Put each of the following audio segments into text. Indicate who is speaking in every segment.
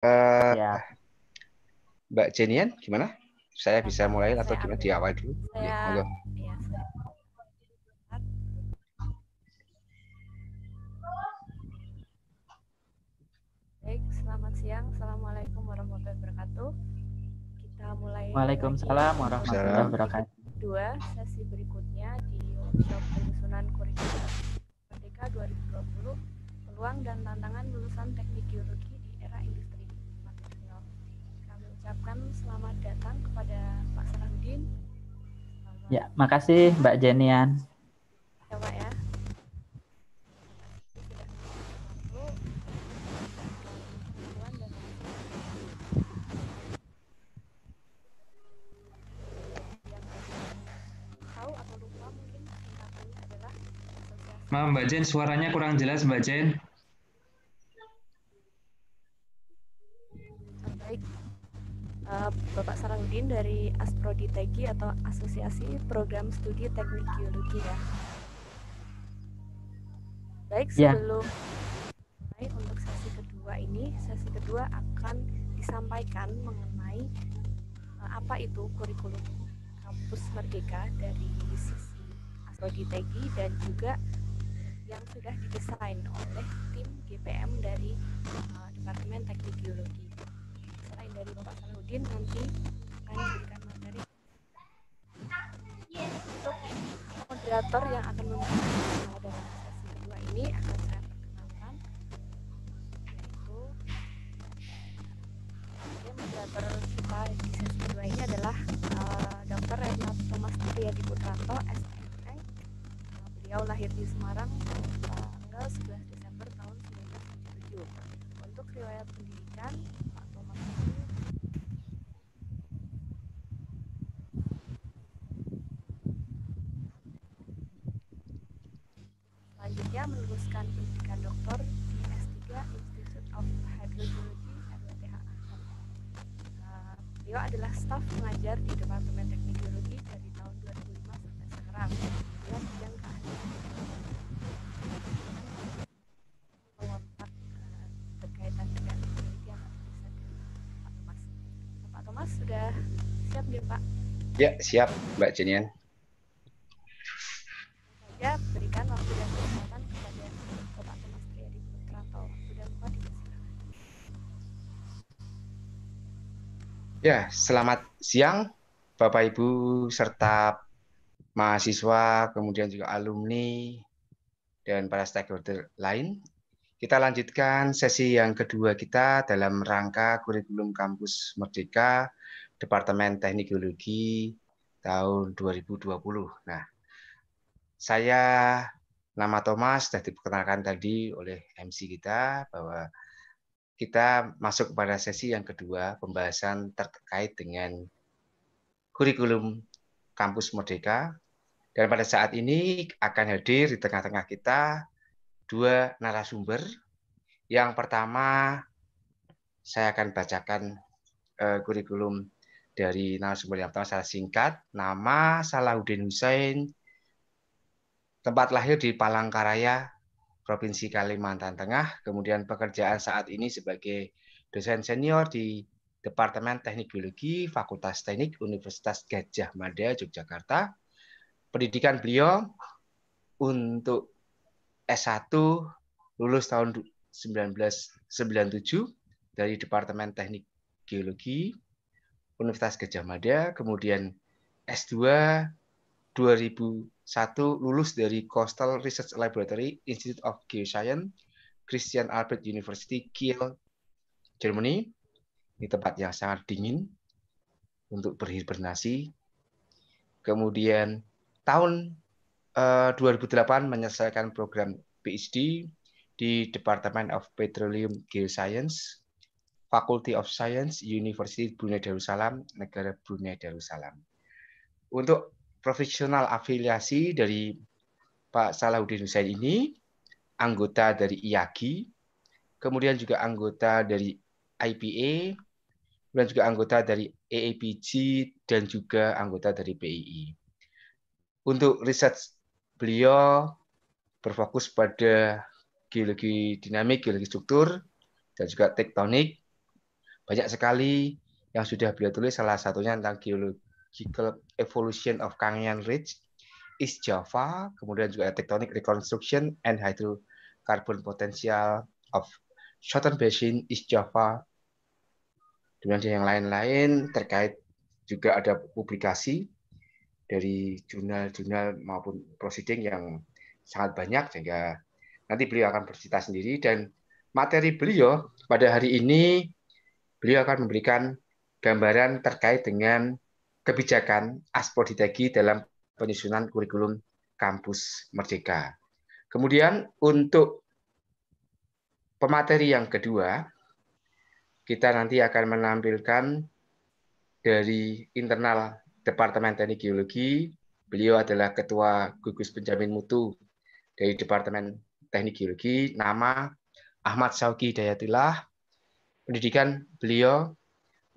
Speaker 1: Uh, ya. Mbak Jenian, gimana? Saya bisa mulai atau gimana di awal dulu? Ya. ya. ya.
Speaker 2: Baik, selamat siang. Assalamualaikum warahmatullahi wabarakatuh. Kita mulai. Waalaikumsalam
Speaker 3: warahmatullahi wabarakatuh. Dua sesi berikutnya di
Speaker 2: workshop penyusunan kurikulum Merdeka 2020 peluang dan tantangan lulusan teknik geologi mengucapkan selamat datang kepada Pak Salahuddin.
Speaker 3: ya, makasih Mbak Jenian. Ya, Pak ya. Maaf Mbak Jen, suaranya kurang jelas Mbak Jen.
Speaker 2: Eh, Bapak Sarangudin dari Asprodi Tegi atau Asosiasi Program Studi Teknik Geologi ya. Baik, ya. sebelum mulai untuk sesi kedua ini, sesi kedua akan disampaikan mengenai eh, apa itu kurikulum kampus Merdeka dari sisi Asprodi Tegi dan juga yang sudah didesain oleh tim GPM dari eh, Departemen Teknik Geologi. Selain dari Bapak mungkin nanti akan memberikan materi untuk moderator yang akan memberikan pada sesi kedua ini akan saya perkenalkan yaitu ya, moderator kita di sesi kedua ini adalah uh, eh, Dr. Renat Thomas Triadi Putranto, SMI. Uh, beliau lahir di Semarang tanggal 11 Desember tahun 1977. Untuk riwayat pendidikan, Pak Thomas ini Beliau adalah staf pengajar di Departemen Teknik Biologi dari tahun 2005 sampai sekarang Dia sedang keahlian melompat uh, berkaitan dengan penelitian Pak Thomas. Pak Thomas sudah siap ya Pak?
Speaker 1: Ya siap Mbak Jenian. Ya, selamat siang Bapak Ibu serta mahasiswa, kemudian juga alumni dan para stakeholder lain. Kita lanjutkan sesi yang kedua kita dalam rangka kurikulum kampus Merdeka Departemen Teknik Geologi tahun 2020. Nah, saya nama Thomas sudah diperkenalkan tadi oleh MC kita bahwa kita masuk kepada sesi yang kedua, pembahasan terkait dengan kurikulum kampus Merdeka. Dan pada saat ini akan hadir di tengah-tengah kita dua narasumber. Yang pertama, saya akan bacakan uh, kurikulum dari narasumber yang pertama secara singkat. Nama Salahuddin Hussein, tempat lahir di Palangkaraya, Provinsi Kalimantan Tengah, kemudian pekerjaan saat ini sebagai dosen senior di Departemen Teknik Biologi, Fakultas Teknik Universitas Gajah Mada, Yogyakarta. Pendidikan beliau untuk S1 lulus tahun 1997 dari Departemen Teknik Geologi Universitas Gajah Mada, kemudian S2 2000 satu, lulus dari Coastal Research Laboratory, Institute of Geoscience, Christian Albert University, Kiel, Germany. di tempat yang sangat dingin untuk berhibernasi. Kemudian tahun eh, 2008 menyelesaikan program PhD di Department of Petroleum Geoscience, Faculty of Science, University Brunei Darussalam, negara Brunei Darussalam. Untuk profesional afiliasi dari Pak Salahuddin Hussein ini, anggota dari IAGI, kemudian juga anggota dari IPA, kemudian juga anggota dari AAPG, dan juga anggota dari PII. Untuk riset beliau berfokus pada geologi dinamik, geologi struktur, dan juga tektonik. Banyak sekali yang sudah beliau tulis, salah satunya tentang klub. Evolution of Kangean Ridge, East Java, kemudian juga Tectonic Reconstruction and Hydrocarbon Potential of Southern Basin, East Java, kemudian yang lain-lain terkait juga ada publikasi dari jurnal-jurnal maupun proceeding yang sangat banyak sehingga nanti beliau akan bercerita sendiri dan materi beliau pada hari ini beliau akan memberikan gambaran terkait dengan kebijakan Aspro Ditagi dalam penyusunan kurikulum kampus merdeka. Kemudian untuk pemateri yang kedua, kita nanti akan menampilkan dari internal Departemen Teknik Geologi. Beliau adalah Ketua Gugus Penjamin Mutu dari Departemen Teknik Geologi. Nama Ahmad Sauki Dayatilah. Pendidikan beliau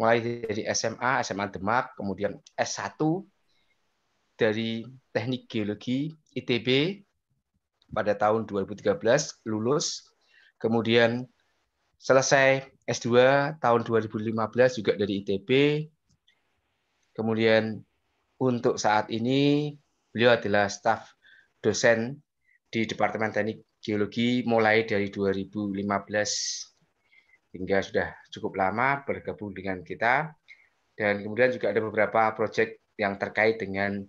Speaker 1: mulai dari SMA, SMA Demak, kemudian S1 dari Teknik Geologi ITB pada tahun 2013 lulus. Kemudian selesai S2 tahun 2015 juga dari ITB. Kemudian untuk saat ini beliau adalah staf dosen di Departemen Teknik Geologi mulai dari 2015 hingga sudah cukup lama bergabung dengan kita. Dan kemudian juga ada beberapa proyek yang terkait dengan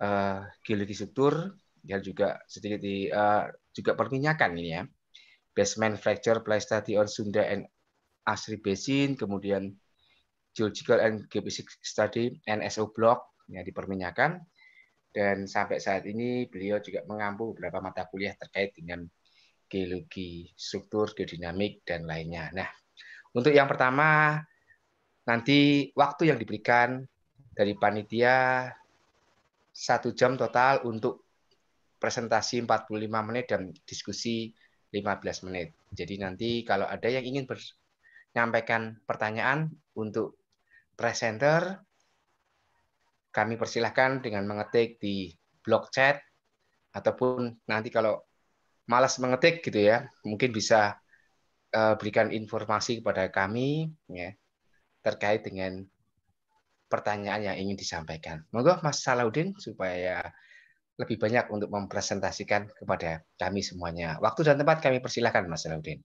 Speaker 1: uh, eh, geologi struktur yang juga sedikit di uh, juga perminyakan ini ya. Basement fracture on Sunda and Asri Basin, kemudian Geological and Geophysics Study NSO Block yang diperminyakan dan sampai saat ini beliau juga mengampu beberapa mata kuliah terkait dengan geologi, struktur, geodinamik, dan lainnya. Nah, untuk yang pertama, nanti waktu yang diberikan dari panitia satu jam total untuk presentasi 45 menit dan diskusi 15 menit. Jadi nanti kalau ada yang ingin menyampaikan pertanyaan untuk presenter, kami persilahkan dengan mengetik di blog chat ataupun nanti kalau malas mengetik gitu ya, mungkin bisa uh, berikan informasi kepada kami ya terkait dengan pertanyaan yang ingin disampaikan. Monggo Mas Salahuddin supaya lebih banyak untuk mempresentasikan kepada kami semuanya. Waktu dan tempat kami persilahkan Mas Salahuddin.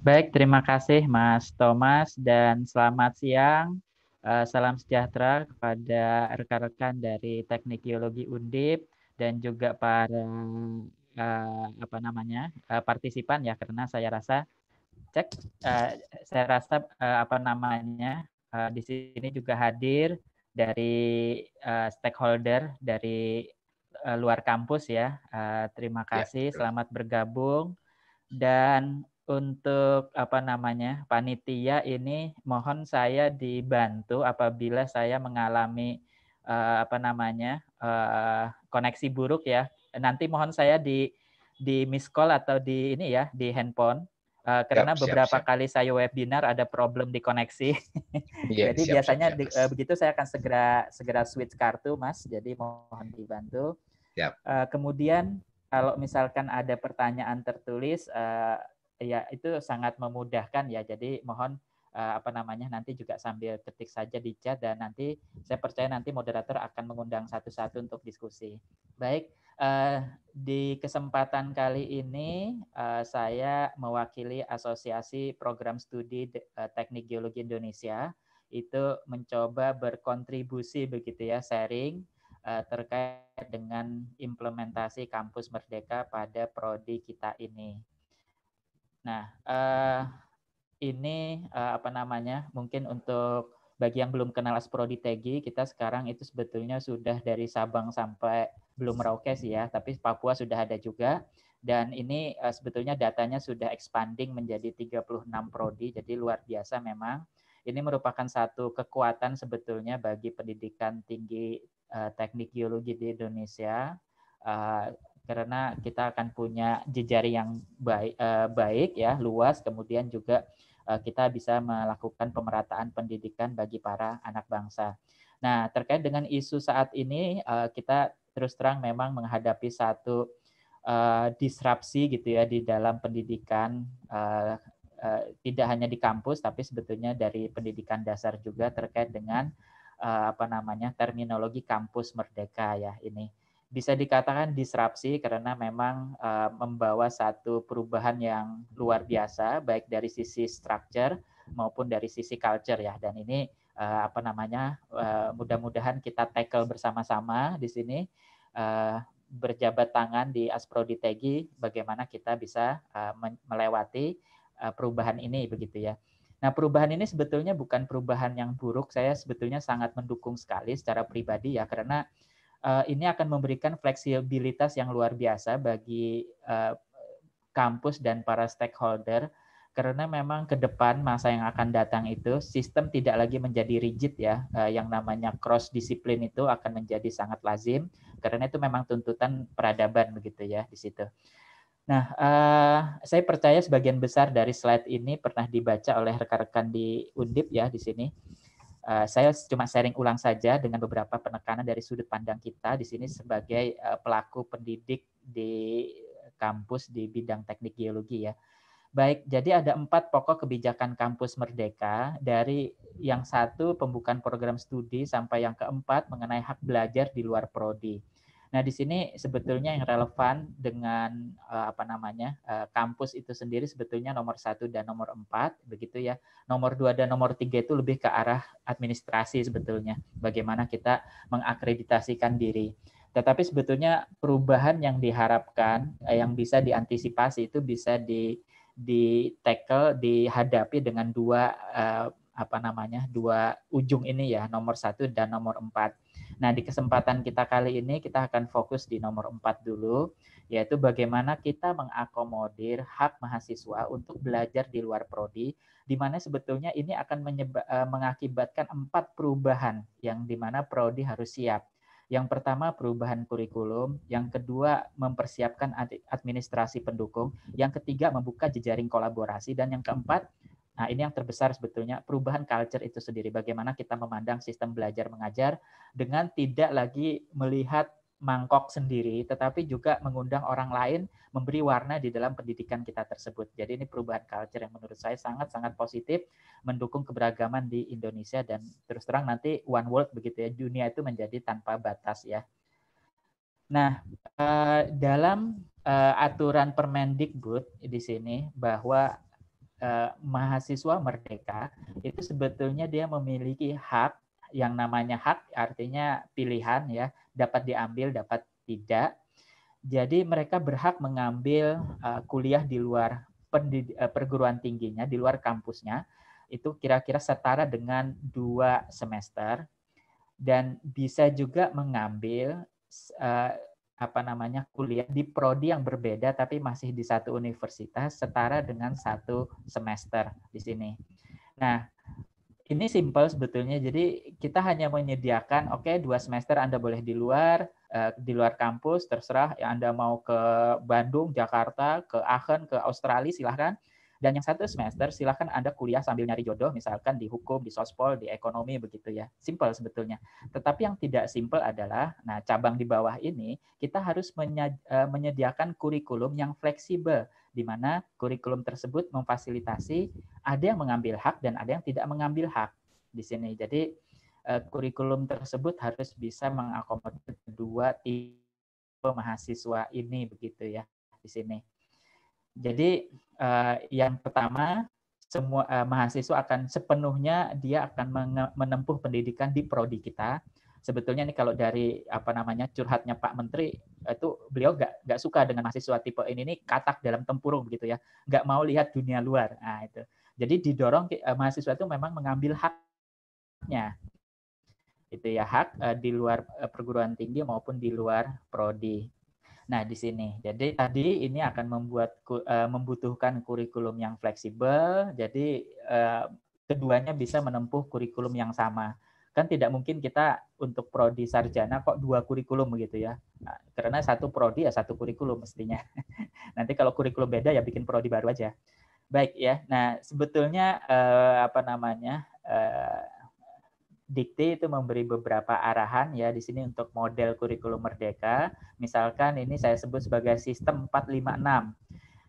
Speaker 3: Baik, terima kasih Mas Thomas dan selamat siang Eh, salam sejahtera kepada rekan-rekan dari Teknik Geologi Undip dan juga para uh, apa namanya uh, partisipan ya karena saya rasa cek uh, saya rasa uh, apa namanya uh, di sini juga hadir dari uh, stakeholder dari uh, luar kampus ya. Uh, terima ya, kasih, ya, selamat bergabung dan untuk apa namanya panitia ini mohon saya dibantu apabila saya mengalami uh, apa namanya uh, koneksi buruk ya nanti mohon saya di di miss call atau di ini ya di handphone uh, karena siap, beberapa siap, kali saya webinar ada problem di koneksi yeah, jadi siap, biasanya siap, siap. Di, uh, begitu saya akan segera segera switch kartu mas jadi mohon dibantu Uh, kemudian kalau misalkan ada pertanyaan tertulis ya itu sangat memudahkan ya. Jadi mohon uh, apa namanya nanti juga sambil ketik saja di chat dan nanti saya percaya nanti moderator akan mengundang satu-satu untuk diskusi. Baik, uh, di kesempatan kali ini uh, saya mewakili Asosiasi Program Studi De Teknik Geologi Indonesia itu mencoba berkontribusi begitu ya sharing terkait dengan implementasi kampus merdeka pada prodi kita ini. Nah, uh, ini uh, apa namanya? Mungkin untuk bagi yang belum kenal Asprodi Tegi, kita sekarang itu sebetulnya sudah dari Sabang sampai belum Merauke sih ya, tapi Papua sudah ada juga. Dan ini uh, sebetulnya datanya sudah expanding menjadi 36 prodi, jadi luar biasa memang. Ini merupakan satu kekuatan sebetulnya bagi pendidikan tinggi uh, teknik geologi di Indonesia. Uh, karena kita akan punya jejari yang baik, uh, baik ya luas kemudian juga uh, kita bisa melakukan pemerataan pendidikan bagi para anak bangsa. Nah terkait dengan isu saat ini uh, kita terus terang memang menghadapi satu uh, disrupsi gitu ya di dalam pendidikan uh, tidak hanya di kampus tapi sebetulnya dari pendidikan dasar juga terkait dengan apa namanya terminologi kampus merdeka ya ini bisa dikatakan disrupsi karena memang uh, membawa satu perubahan yang luar biasa baik dari sisi structure maupun dari sisi culture ya dan ini uh, apa namanya uh, mudah-mudahan kita tackle bersama-sama di sini uh, berjabat tangan di Asprodi Tegi bagaimana kita bisa uh, melewati uh, perubahan ini begitu ya. Nah, perubahan ini sebetulnya bukan perubahan yang buruk. Saya sebetulnya sangat mendukung sekali secara pribadi ya karena uh, ini akan memberikan fleksibilitas yang luar biasa bagi uh, kampus dan para stakeholder karena memang ke depan masa yang akan datang itu sistem tidak lagi menjadi rigid ya eh, yang namanya cross disiplin itu akan menjadi sangat lazim karena itu memang tuntutan peradaban begitu ya di situ. Nah, saya percaya sebagian besar dari slide ini pernah dibaca oleh rekan-rekan di Undip ya di sini. Eh, saya cuma sharing ulang saja dengan beberapa penekanan dari sudut pandang kita di sini sebagai eh, pelaku pendidik di kampus di bidang teknik geologi ya. Baik, jadi ada empat pokok kebijakan kampus merdeka dari yang satu pembukaan program studi sampai yang keempat mengenai hak belajar di luar prodi. Nah, di sini sebetulnya yang relevan dengan uh, apa namanya uh, kampus itu sendiri sebetulnya nomor satu dan nomor empat, begitu ya. Nomor dua dan nomor tiga itu lebih ke arah administrasi sebetulnya, bagaimana kita mengakreditasikan diri. Tetapi sebetulnya perubahan yang diharapkan, eh, yang bisa diantisipasi itu bisa di di tackle, dihadapi dengan dua apa namanya dua ujung ini ya nomor satu dan nomor empat Nah, di kesempatan kita kali ini kita akan fokus di nomor 4 dulu, yaitu bagaimana kita mengakomodir hak mahasiswa untuk belajar di luar prodi, di mana sebetulnya ini akan e, mengakibatkan empat perubahan yang di mana prodi harus siap. Yang pertama perubahan kurikulum, yang kedua mempersiapkan administrasi pendukung, yang ketiga membuka jejaring kolaborasi, dan yang keempat Nah, ini yang terbesar sebetulnya perubahan culture itu sendiri. Bagaimana kita memandang sistem belajar mengajar dengan tidak lagi melihat mangkok sendiri, tetapi juga mengundang orang lain memberi warna di dalam pendidikan kita tersebut. Jadi ini perubahan culture yang menurut saya sangat-sangat positif, mendukung keberagaman di Indonesia dan terus terang nanti one world begitu ya, dunia itu menjadi tanpa batas ya. Nah, eh, dalam eh, aturan Permendikbud di sini bahwa eh, mahasiswa merdeka itu sebetulnya dia memiliki hak yang namanya hak artinya pilihan ya dapat diambil dapat tidak jadi mereka berhak mengambil uh, kuliah di luar eh, perguruan tingginya di luar kampusnya itu kira-kira setara dengan dua semester dan bisa juga mengambil eh, apa namanya kuliah di prodi yang berbeda tapi masih di satu universitas setara dengan satu semester di sini. Nah, ini simple sebetulnya. Jadi kita hanya menyediakan oke okay, dua semester Anda boleh di luar eh, di luar kampus terserah ya, Anda mau ke Bandung, Jakarta, ke Aachen, ke Australia silahkan dan yang satu semester silahkan Anda kuliah sambil nyari jodoh, misalkan di hukum, di sospol, di ekonomi begitu ya. Simple sebetulnya. Tetapi yang tidak simple adalah, nah cabang di bawah ini kita harus eh, menyediakan kurikulum yang fleksibel di mana kurikulum tersebut memfasilitasi ada yang mengambil hak dan ada yang tidak mengambil hak di sini. Jadi eh, kurikulum tersebut harus bisa mengakomodir dua tipe mahasiswa ini begitu ya di sini. Jadi uh, yang pertama semua uh, mahasiswa akan sepenuhnya dia akan menempuh pendidikan di prodi kita. Sebetulnya ini kalau dari apa namanya curhatnya Pak Menteri itu beliau nggak nggak suka dengan mahasiswa tipe ini ini katak dalam tempurung begitu ya, nggak mau lihat dunia luar. Nah, itu. Jadi didorong uh, mahasiswa itu memang mengambil haknya, itu ya hak uh, di luar perguruan tinggi maupun di luar prodi. Nah, di sini. Jadi tadi ini akan membuat eh, membutuhkan kurikulum yang fleksibel. Jadi eh, keduanya bisa menempuh kurikulum yang sama. Kan tidak mungkin kita untuk prodi sarjana kok dua kurikulum begitu ya. Nah, karena satu prodi ya satu kurikulum mestinya. Nanti kalau kurikulum beda ya bikin prodi baru aja. Baik ya. Nah, sebetulnya eh, apa namanya? Dikti itu memberi beberapa arahan ya di sini untuk model kurikulum merdeka. Misalkan ini saya sebut sebagai sistem 456.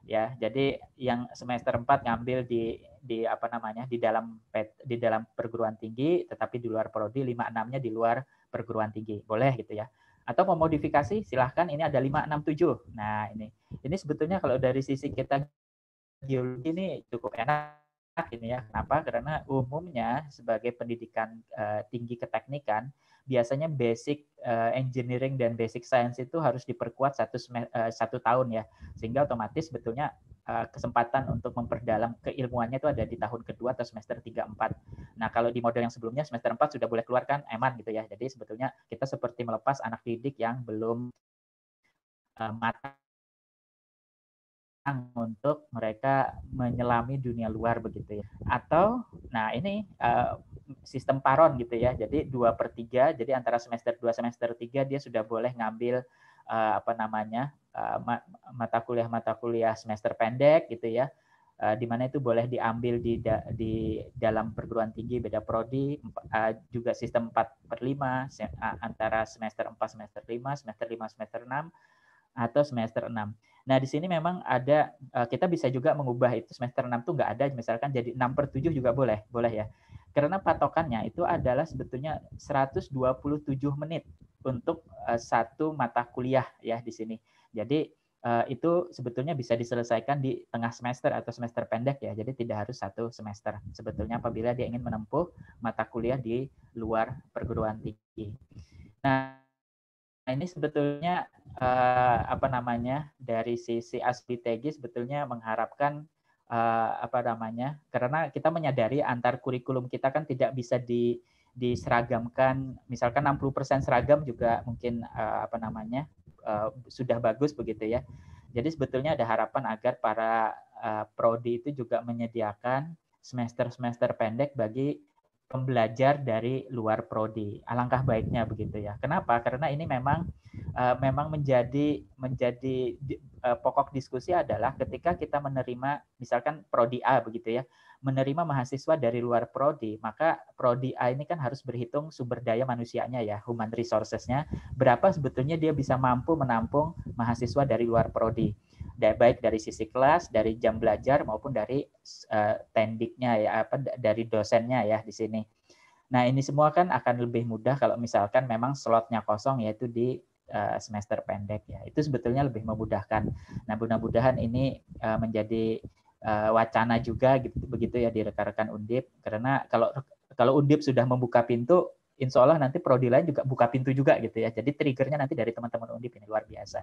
Speaker 3: Ya, jadi yang semester 4 ngambil di di apa namanya? di dalam di dalam perguruan tinggi tetapi di luar prodi 56-nya di luar perguruan tinggi. Boleh gitu ya. Atau mau silahkan ini ada 567. Nah, ini. Ini sebetulnya kalau dari sisi kita geologi ini cukup enak ini ya. Kenapa? Karena umumnya sebagai pendidikan uh, tinggi keteknikan biasanya basic uh, engineering dan basic science itu harus diperkuat satu uh, satu tahun ya. Sehingga otomatis betulnya kesempatan untuk memperdalam keilmuannya itu ada di tahun kedua atau semester 3 4. Nah, kalau di model yang sebelumnya semester 4 sudah boleh keluarkan eman gitu ya. Jadi sebetulnya kita seperti melepas anak didik yang belum uh, matang untuk mereka menyelami dunia luar begitu ya. Atau, nah ini uh, sistem paron gitu ya. Jadi dua per tiga, jadi antara semester 2 semester tiga dia sudah boleh ngambil uh, apa namanya uh, mata kuliah mata kuliah semester pendek gitu ya. Uh, di mana itu boleh diambil di da, di dalam perguruan tinggi beda prodi uh, juga sistem empat per lima antara semester empat semester lima semester lima semester enam atau semester enam Nah, di sini memang ada eh, kita bisa juga mengubah itu semester 6 tuh nggak ada misalkan jadi 6 per 7 juga boleh, boleh ya. Karena patokannya itu adalah sebetulnya 127 menit untuk eh, satu mata kuliah ya di sini. Jadi eh, itu sebetulnya bisa diselesaikan di tengah semester atau semester pendek ya. Jadi tidak harus satu semester sebetulnya apabila dia ingin menempuh mata kuliah di luar perguruan tinggi. Nah, Nah ini sebetulnya uh, apa namanya dari sisi Asbitegi sebetulnya mengharapkan uh, apa namanya karena kita menyadari antar kurikulum kita kan tidak bisa di diseragamkan misalkan 60% seragam juga mungkin uh, apa namanya uh, sudah bagus begitu ya. Jadi sebetulnya ada harapan agar para uh, prodi itu juga menyediakan semester-semester pendek bagi belajar dari luar prodi. Alangkah baiknya begitu ya. Kenapa? Karena ini memang uh, memang menjadi menjadi uh, pokok diskusi adalah ketika kita menerima misalkan prodi A begitu ya, menerima mahasiswa dari luar prodi, maka prodi A ini kan harus berhitung sumber daya manusianya ya, human resources-nya berapa sebetulnya dia bisa mampu menampung mahasiswa dari luar prodi baik dari sisi kelas, dari jam belajar maupun dari uh, tendiknya ya apa dari dosennya ya di sini. Nah, ini semua kan akan lebih mudah kalau misalkan memang slotnya kosong yaitu di eh, semester pendek ya. Itu sebetulnya lebih memudahkan. Nah, mudah-mudahan ini eh, menjadi wacana juga gitu begitu ya di rekan-rekan Undip karena kalau kalau Undip sudah membuka pintu insya Allah nanti prodi lain juga buka pintu juga gitu ya. Jadi triggernya nanti dari teman-teman Undip ini luar biasa.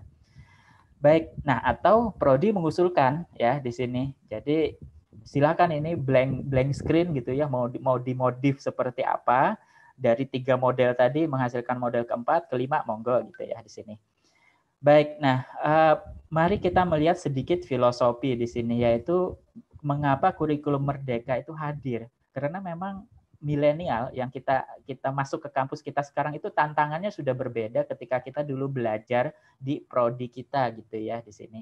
Speaker 3: Baik, nah atau prodi mengusulkan ya di sini. Jadi silakan ini blank blank screen gitu ya mau mau dimodif seperti apa dari tiga model tadi menghasilkan model keempat, kelima monggo gitu ya di sini. Baik, nah eh, mari kita melihat sedikit filosofi di sini yaitu mengapa kurikulum merdeka itu hadir karena memang milenial yang kita kita masuk ke kampus kita sekarang itu tantangannya sudah berbeda ketika kita dulu belajar di prodi kita gitu ya di sini.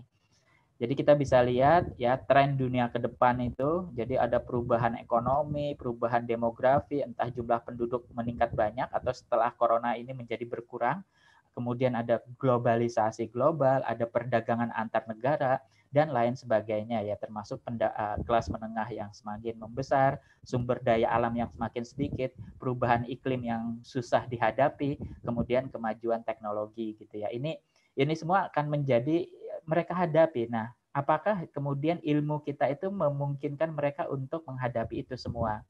Speaker 3: Jadi kita bisa lihat ya tren dunia ke depan itu. Jadi ada perubahan ekonomi, perubahan demografi, entah jumlah penduduk meningkat banyak atau setelah corona ini menjadi berkurang. Kemudian ada globalisasi global, ada perdagangan antar negara dan lain sebagainya ya termasuk penda, uh, kelas menengah yang semakin membesar, sumber daya alam yang semakin sedikit, perubahan iklim yang susah dihadapi, kemudian kemajuan teknologi gitu ya. Ini ini semua akan menjadi eh, mereka hadapi. Nah, apakah kemudian ilmu kita itu memungkinkan mereka untuk menghadapi itu semua?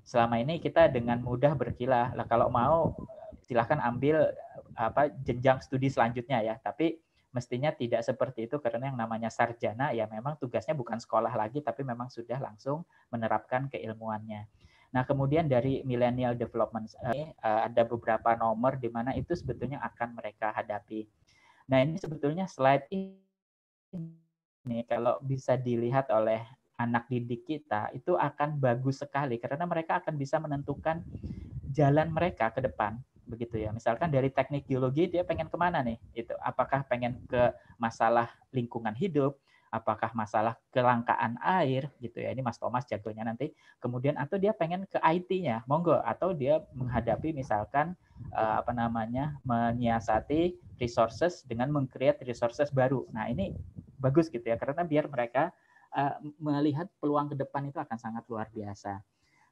Speaker 3: Selama ini kita dengan mudah berkilah. Lah kalau mau eh, silahkan ambil apa jenjang studi selanjutnya ya, tapi mestinya tidak seperti itu karena yang namanya sarjana ya memang tugasnya bukan sekolah lagi tapi memang sudah langsung menerapkan keilmuannya. Nah, kemudian dari millennial development eh, ini eh, ada beberapa nomor di mana itu sebetulnya akan mereka hadapi. Nah, ini sebetulnya slide ini kalau bisa dilihat oleh anak didik kita itu akan bagus sekali karena mereka akan bisa menentukan jalan mereka ke depan begitu ya. Misalkan dari teknik geologi dia pengen kemana nih? Itu apakah pengen ke masalah lingkungan hidup, apakah masalah kelangkaan air gitu ya. Ini Mas Thomas jagonya nanti. Kemudian atau dia pengen ke IT-nya, monggo. Atau dia menghadapi misalkan eh, apa namanya menyiasati resources dengan mengcreate resources baru. Nah ini bagus gitu ya karena biar mereka eh, melihat peluang ke depan itu akan sangat luar biasa.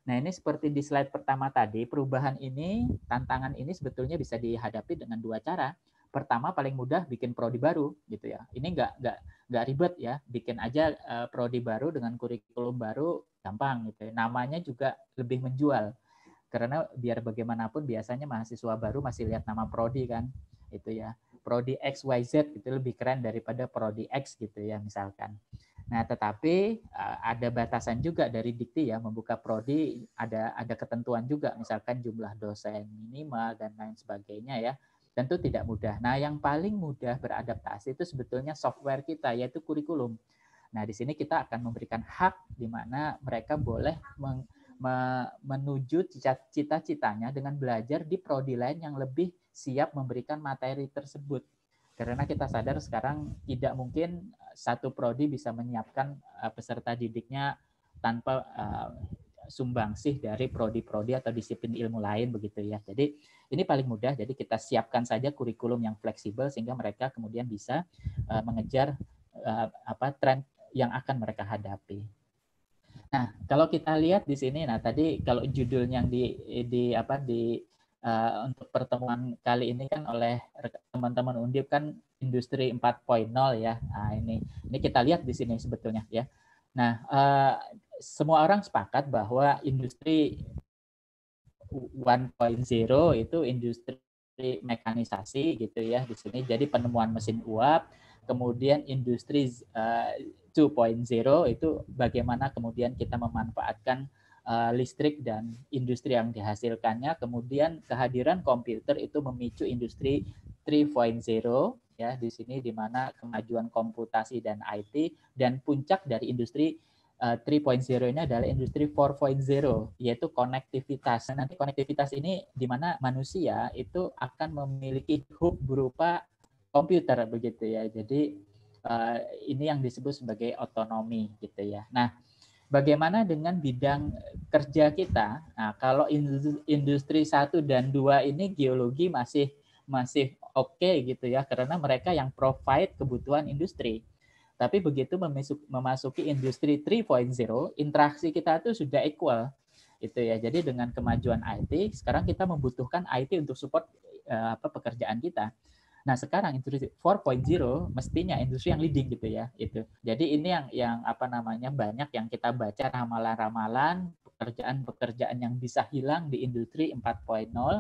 Speaker 3: Nah, ini seperti di slide pertama tadi, perubahan ini, tantangan ini sebetulnya bisa dihadapi dengan dua cara. Pertama, paling mudah bikin prodi baru, gitu ya. Ini nggak nggak nggak ribet ya, bikin aja uh, prodi baru dengan kurikulum baru, gampang gitu. Ya. Namanya juga lebih menjual, karena biar bagaimanapun biasanya mahasiswa baru masih lihat nama prodi kan, itu ya. Prodi XYZ itu lebih keren daripada prodi X gitu ya misalkan. Nah, tetapi eh, ada batasan juga dari dikti ya membuka prodi ada ada ketentuan juga misalkan jumlah dosen minimal dan lain sebagainya ya. Tentu tidak mudah. Nah, yang paling mudah beradaptasi itu sebetulnya software kita yaitu kurikulum. Nah, di sini kita akan memberikan hak di mana mereka boleh meng, menuju cita-citanya dengan belajar di prodi lain yang lebih siap memberikan materi tersebut. Karena kita sadar sekarang tidak mungkin eh, satu prodi bisa menyiapkan eh, peserta didiknya tanpa eh, sumbangsih dari prodi-prodi atau disiplin ilmu lain begitu ya. Jadi ini paling mudah. Jadi kita siapkan saja kurikulum yang fleksibel sehingga mereka kemudian bisa mengejar apa tren yang akan mereka hadapi. Nah, kalau kita lihat di sini, nah tadi kalau judul yang di di apa di Eh, untuk pertemuan kali ini kan oleh teman-teman Undip kan industri 4.0 ya. Nah, ini ini kita lihat di sini sebetulnya ya. Nah, eh, semua orang sepakat bahwa industri 1.0 itu industri mekanisasi gitu ya di sini. Jadi penemuan mesin uap, kemudian industri uh, eh, 2.0 itu bagaimana kemudian kita memanfaatkan Eh, listrik dan industri yang dihasilkannya. Kemudian kehadiran komputer itu memicu industri 3.0 ya di sini di mana kemajuan komputasi dan IT dan puncak dari industri 3.0 eh, ini adalah industri 4.0 yaitu konektivitas. Nah, nanti konektivitas ini di mana manusia itu akan memiliki hub berupa komputer begitu ya. Jadi eh, ini yang disebut sebagai otonomi gitu ya. Nah, Bagaimana dengan bidang eh, kerja kita? Nah, kalau industri satu dan dua ini geologi masih masih oke okay gitu ya karena mereka yang provide kebutuhan industri. Tapi begitu memasuki industri 3.0, interaksi kita itu sudah equal itu ya. Jadi dengan kemajuan IT, sekarang kita membutuhkan IT untuk support eh, apa pekerjaan kita. Nah, sekarang industri 4.0 mestinya industri yang leading gitu ya, itu. Jadi ini yang yang apa namanya banyak yang kita baca ramalan-ramalan pekerjaan-pekerjaan yang bisa hilang di industri 4.0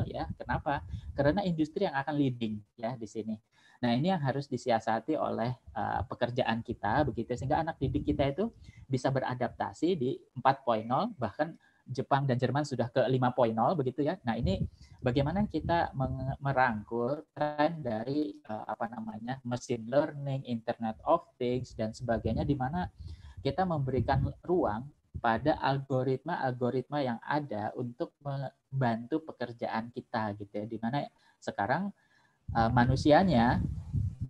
Speaker 3: ya. Kenapa? Karena industri yang akan leading ya di sini. Nah, ini yang harus disiasati oleh uh, pekerjaan kita begitu sehingga anak didik kita itu bisa beradaptasi di 4.0 bahkan Jepang dan Jerman sudah ke 5.0 begitu ya. Nah, ini bagaimana kita merangkul tren dari eh, apa namanya? machine learning, internet of things dan sebagainya di mana kita memberikan ruang pada algoritma-algoritma yang ada untuk membantu pekerjaan kita gitu ya. Di mana sekarang eh, manusianya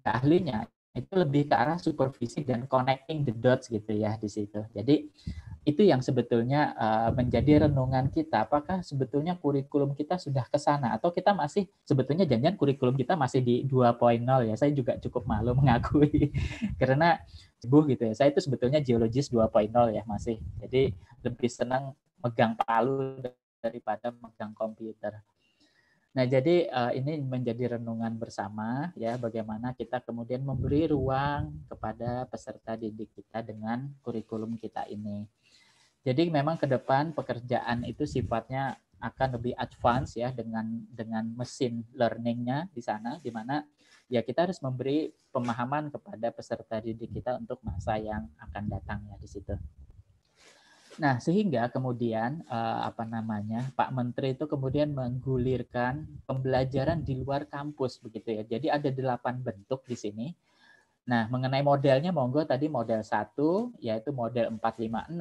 Speaker 3: ahlinya itu lebih ke arah supervisi dan connecting the dots gitu ya di situ. Jadi itu yang sebetulnya eh, menjadi renungan kita apakah sebetulnya kurikulum kita sudah ke sana atau kita masih sebetulnya janjian kurikulum kita masih di 2.0 ya saya juga cukup malu mengakui karena bu gitu ya saya itu sebetulnya geologis 2.0 ya masih jadi lebih senang megang palu daripada megang komputer Nah, jadi eh, ini menjadi renungan bersama ya bagaimana kita kemudian memberi ruang kepada peserta didik kita dengan kurikulum kita ini. Jadi memang ke depan pekerjaan itu sifatnya akan lebih advance ya dengan dengan mesin learningnya di sana, di mana ya kita harus memberi pemahaman kepada peserta didik kita untuk masa yang akan datang ya di situ. Nah, sehingga kemudian eh, apa namanya Pak Menteri itu kemudian menggulirkan pembelajaran di luar kampus begitu ya. Jadi ada delapan bentuk di sini Nah, mengenai modelnya monggo tadi model 1 yaitu model 456,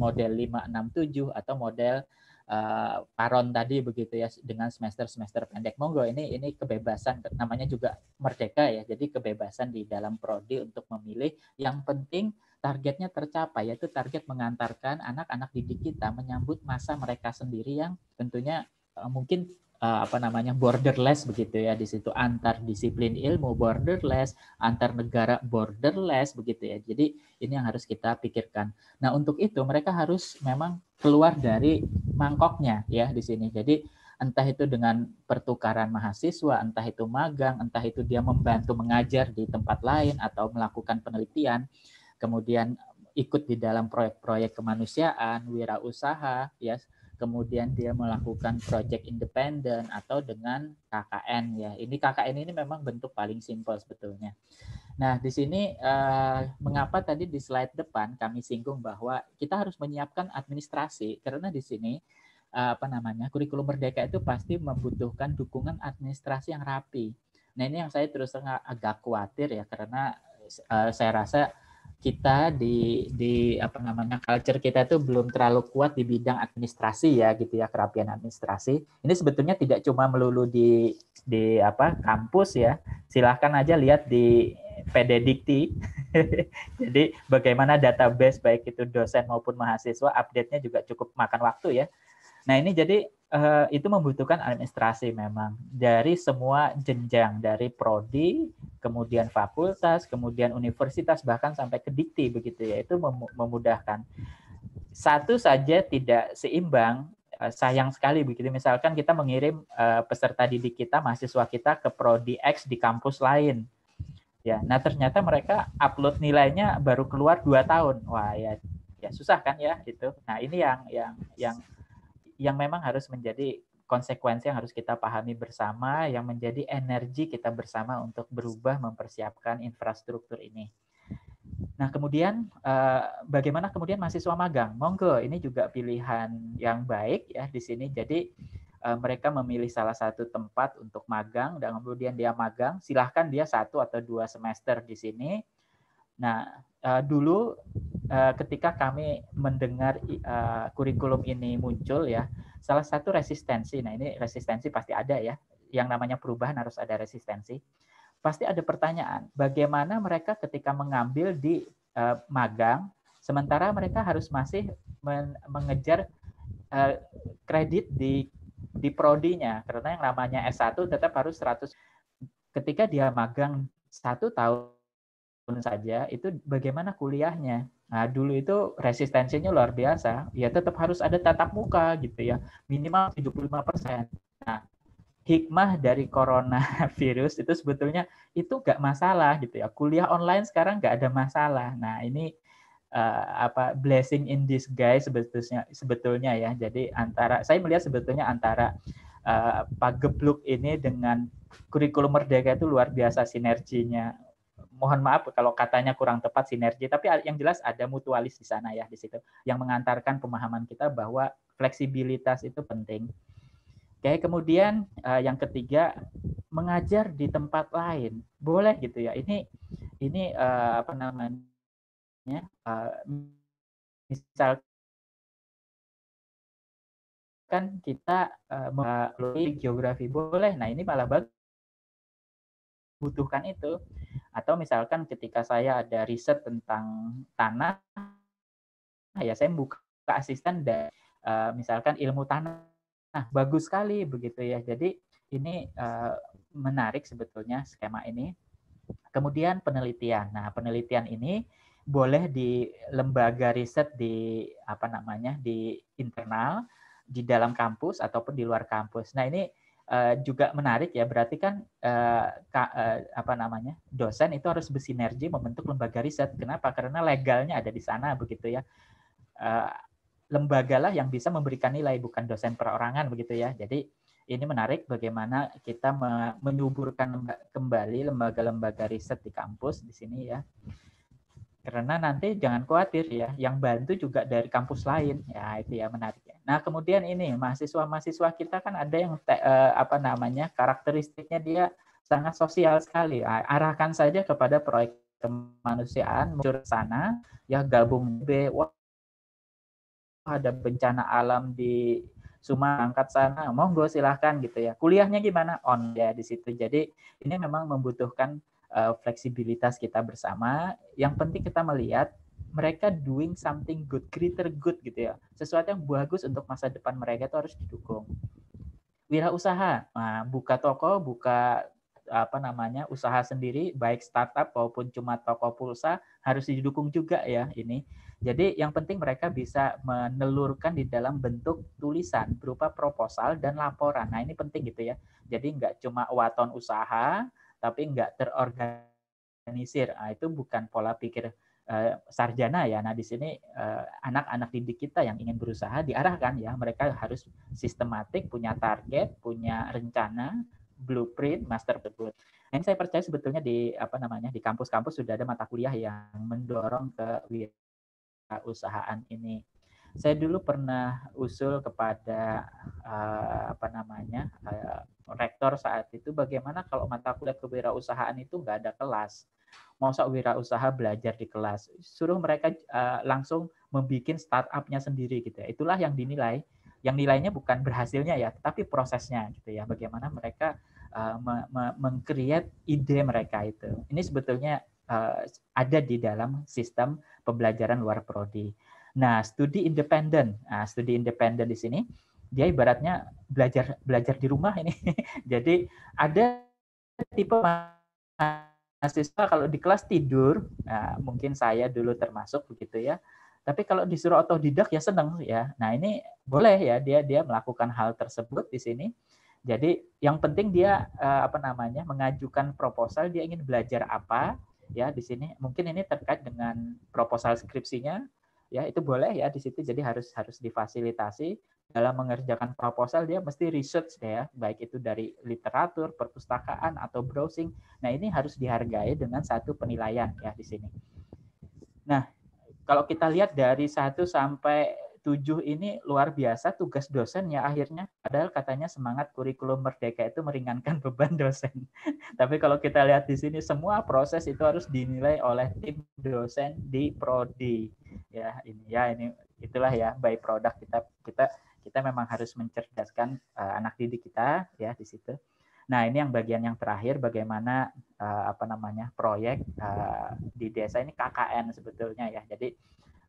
Speaker 3: model 567 atau model uh, paron tadi begitu ya dengan semester-semester pendek. Monggo ini ini kebebasan namanya juga merdeka ya. Jadi kebebasan di dalam prodi untuk memilih yang penting targetnya tercapai yaitu target mengantarkan anak-anak didik kita menyambut masa mereka sendiri yang tentunya eh, mungkin uh, apa namanya borderless begitu ya di situ antar disiplin ilmu borderless antar negara borderless begitu ya jadi ini yang harus kita pikirkan nah untuk itu mereka harus memang keluar dari mangkoknya ya di sini jadi entah itu dengan pertukaran mahasiswa entah itu magang entah itu dia membantu mengajar di tempat lain atau melakukan penelitian kemudian ikut di dalam proyek-proyek kemanusiaan wirausaha ya kemudian dia melakukan project independen atau dengan KKN ya. Ini KKN ini memang bentuk paling simpel sebetulnya. Nah, di sini eh, mengapa tadi di slide depan kami singgung bahwa kita harus menyiapkan administrasi karena di sini eh, apa namanya? kurikulum merdeka itu pasti membutuhkan dukungan administrasi yang rapi. Nah, ini yang saya terus agak khawatir ya karena eh, saya rasa kita di di apa namanya culture kita itu belum terlalu kuat di bidang administrasi ya gitu ya kerapian administrasi ini sebetulnya tidak cuma melulu di di apa kampus ya silahkan aja lihat di pededikti jadi bagaimana database baik itu dosen maupun mahasiswa update-nya juga cukup makan waktu ya nah ini jadi uh, itu membutuhkan administrasi memang dari semua jenjang dari prodi kemudian fakultas kemudian universitas bahkan sampai ke dikti begitu ya itu mem memudahkan satu saja tidak seimbang eh, sayang sekali begitu misalkan kita mengirim uh, peserta didik kita mahasiswa kita ke prodi X di kampus lain ya nah ternyata mereka upload nilainya baru keluar dua tahun wah ya ya susah kan ya itu nah ini yang yang yang yang memang harus menjadi konsekuensi yang harus kita pahami bersama, yang menjadi energi kita bersama untuk berubah mempersiapkan infrastruktur ini. Nah, kemudian eh, bagaimana kemudian mahasiswa magang? Monggo, ini juga pilihan yang baik ya di sini. Jadi eh, mereka memilih salah satu tempat untuk magang dan kemudian dia magang, silahkan dia satu atau dua semester di sini Nah, uh, dulu uh, ketika kami mendengar uh, kurikulum ini muncul ya, salah satu resistensi. Nah, ini resistensi pasti ada ya. Yang namanya perubahan harus ada resistensi. Pasti ada pertanyaan, bagaimana mereka ketika mengambil di uh, magang sementara mereka harus masih men mengejar uh, kredit di di prodinya karena yang namanya S1 tetap harus 100 ketika dia magang satu tahun tahun saja itu bagaimana kuliahnya. Nah, dulu itu resistensinya luar biasa. Ya tetap harus ada tatap muka gitu ya. Minimal 75%. Nah, hikmah dari coronavirus itu sebetulnya itu nggak masalah gitu ya. Kuliah online sekarang nggak ada masalah. Nah, ini uh, apa blessing in disguise sebetulnya sebetulnya ya. Jadi antara saya melihat sebetulnya antara uh, eh, Pak ini dengan kurikulum merdeka itu luar biasa sinerginya mohon maaf kalau katanya kurang tepat sinergi, tapi yang jelas ada mutualis di sana ya di situ yang mengantarkan pemahaman kita bahwa fleksibilitas itu penting. Oke, kemudian uh, yang ketiga mengajar di tempat lain boleh gitu ya. Ini ini uh, apa namanya? Uh, e, misal kan kita uh, melalui geografi boleh. Nah ini malah bagus butuhkan itu atau misalkan ketika saya ada riset tentang tanah, ya saya buka asisten dan uh, misalkan ilmu tanah. Nah, bagus sekali begitu ya. Jadi ini uh, menarik sebetulnya skema ini. Kemudian penelitian. Nah, penelitian ini boleh di lembaga riset di apa namanya di internal di dalam kampus ataupun di luar kampus. Nah ini Eh, juga menarik ya berarti kan uh, ka, uh, apa namanya dosen itu harus bersinergi membentuk lembaga riset kenapa karena legalnya ada di sana begitu ya uh, lembagalah yang bisa memberikan nilai bukan dosen perorangan begitu ya jadi ini menarik bagaimana kita menyuburkan kembali lembaga-lembaga riset di kampus di sini ya karena nanti jangan khawatir ya yang bantu juga dari kampus lain ya itu ya menarik Nah, kemudian ini mahasiswa-mahasiswa kita kan ada yang te, eh, apa namanya karakteristiknya dia sangat sosial sekali. Arahkan saja kepada proyek kemanusiaan, muncul sana, ya gabung B, wah ada bencana alam di sumatera angkat sana, monggo silahkan gitu ya. Kuliahnya gimana? On ya di situ. Jadi ini memang membutuhkan uh, fleksibilitas kita bersama. Yang penting kita melihat mereka doing something good, greater good gitu ya. Sesuatu yang bagus untuk masa depan mereka itu harus didukung. Wirausaha, nah, buka toko, buka apa namanya usaha sendiri, baik startup maupun cuma toko pulsa harus didukung juga ya ini. Jadi yang penting mereka bisa menelurkan di dalam bentuk tulisan berupa proposal dan laporan. Nah ini penting gitu ya. Jadi nggak cuma waton usaha, tapi nggak terorganisir. Nah, itu bukan pola pikir Eh, sarjana ya. Nah di sini eh, anak-anak didik kita yang ingin berusaha diarahkan ya, mereka harus sistematik, punya target, punya rencana, blueprint, master plan. Ini saya percaya sebetulnya di apa namanya di kampus-kampus sudah ada mata kuliah yang mendorong ke usahaan ini. Saya dulu pernah usul kepada uh, apa namanya uh, rektor saat itu bagaimana kalau mata kuliah kewirausahaan itu nggak ada kelas mosok wirausaha belajar di kelas suruh mereka uh, langsung membuat startupnya sendiri gitu ya itulah yang dinilai yang nilainya bukan berhasilnya ya tapi prosesnya gitu ya bagaimana mereka uh, mengcreate ide mereka itu ini sebetulnya uh, ada di dalam sistem pembelajaran luar prodi nah studi independen nah, studi independen di sini dia ibaratnya belajar belajar di rumah ini jadi ada tipe mahasiswa kalau di kelas tidur, nah, mungkin saya dulu termasuk begitu ya. Tapi kalau disuruh otodidak ya senang ya. Nah ini boleh ya dia dia melakukan hal tersebut di sini. Jadi yang penting dia eh, apa namanya mengajukan proposal dia ingin belajar apa ya di sini. Mungkin ini terkait dengan proposal skripsinya ya itu boleh ya di situ. Jadi harus harus difasilitasi dalam mengerjakan proposal dia mesti research deh ya, baik itu dari literatur, perpustakaan atau browsing. Nah, ini harus dihargai dengan satu penilaian ya di sini. Nah, kalau kita lihat dari 1 sampai 7 ini luar biasa tugas dosen ya akhirnya padahal katanya semangat kurikulum merdeka itu meringankan beban dosen. Tapi kalau kita lihat di sini semua proses itu harus dinilai oleh tim dosen di prodi. Ya, ini ya ini itulah ya by product kita kita kita memang harus mencerdaskan uh, anak didik kita ya di situ. Nah, ini yang bagian yang terakhir bagaimana uh, apa namanya proyek uh, di desa ini KKN sebetulnya ya. Jadi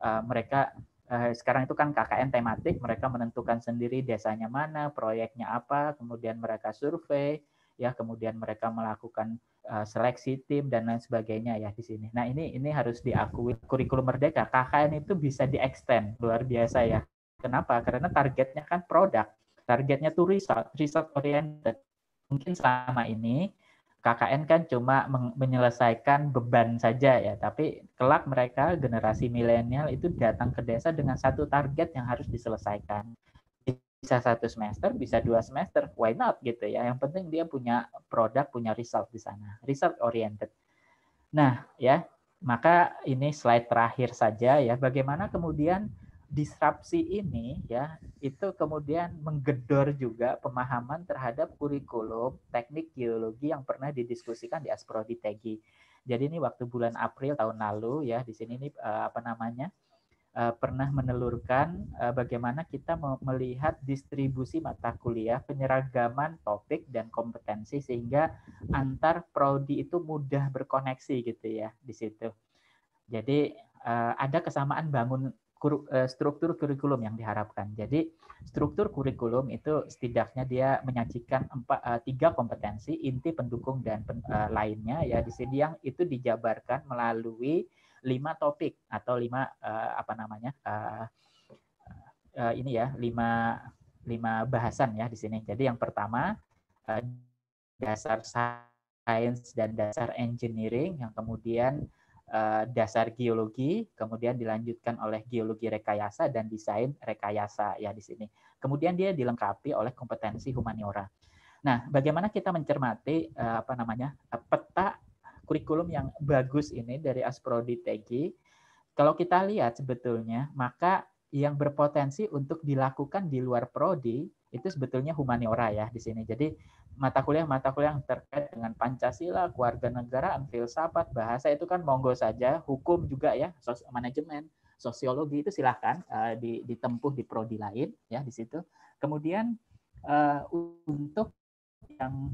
Speaker 3: uh, mereka uh, sekarang itu kan KKN tematik, mereka menentukan sendiri desanya mana, proyeknya apa, kemudian mereka survei ya, kemudian mereka melakukan seleksi tim dan lain sebagainya ya di sini. Nah, ini ini harus diakui kurikulum merdeka. KKN itu bisa diextend luar biasa ya Kenapa? Karena targetnya kan produk, targetnya tuh result result oriented. Mungkin selama ini KKN kan cuma menyelesaikan beban saja ya, tapi kelak mereka generasi milenial itu datang ke desa dengan satu target yang harus diselesaikan. Bisa satu semester, bisa dua semester, why not gitu ya. Yang penting dia punya produk, punya result di sana, result oriented. Nah ya, maka ini slide terakhir saja ya, bagaimana kemudian disrupsi ini ya itu kemudian menggedor juga pemahaman terhadap kurikulum teknik geologi yang pernah didiskusikan di Asprodi Tegi. Jadi ini waktu bulan April tahun lalu ya di sini ini eh, apa namanya eh, pernah menelurkan eh, bagaimana kita melihat distribusi mata kuliah, penyeragaman topik dan kompetensi sehingga antar prodi itu mudah berkoneksi gitu ya di situ. Jadi ada kesamaan bangun Eh, struktur kurikulum yang diharapkan. Jadi struktur kurikulum itu setidaknya dia menyajikan empat, eh, tiga kompetensi inti pendukung dan pen, uh, lainnya ya di sini yang itu dijabarkan melalui lima topik atau lima uh, apa namanya uh, uh, ini ya lima lima bahasan ya di sini. Jadi yang pertama uh, dasar sains dan dasar engineering yang kemudian Eh, dasar geologi, kemudian dilanjutkan oleh geologi rekayasa dan desain rekayasa ya di sini. Kemudian dia dilengkapi oleh kompetensi humaniora. Nah, bagaimana kita mencermati eh, apa namanya eh, peta kurikulum yang bagus ini dari Asprodi TG? Kalau kita lihat sebetulnya maka yang berpotensi untuk dilakukan di luar prodi itu sebetulnya humaniora ya di sini. Jadi mata kuliah-mata kuliah yang terkait dengan Pancasila, keluarga negaraan, filsafat, bahasa itu kan monggo saja, hukum juga ya, sos manajemen, sosiologi itu silahkan uh, di, ditempuh di prodi lain ya di situ. Kemudian uh, untuk yang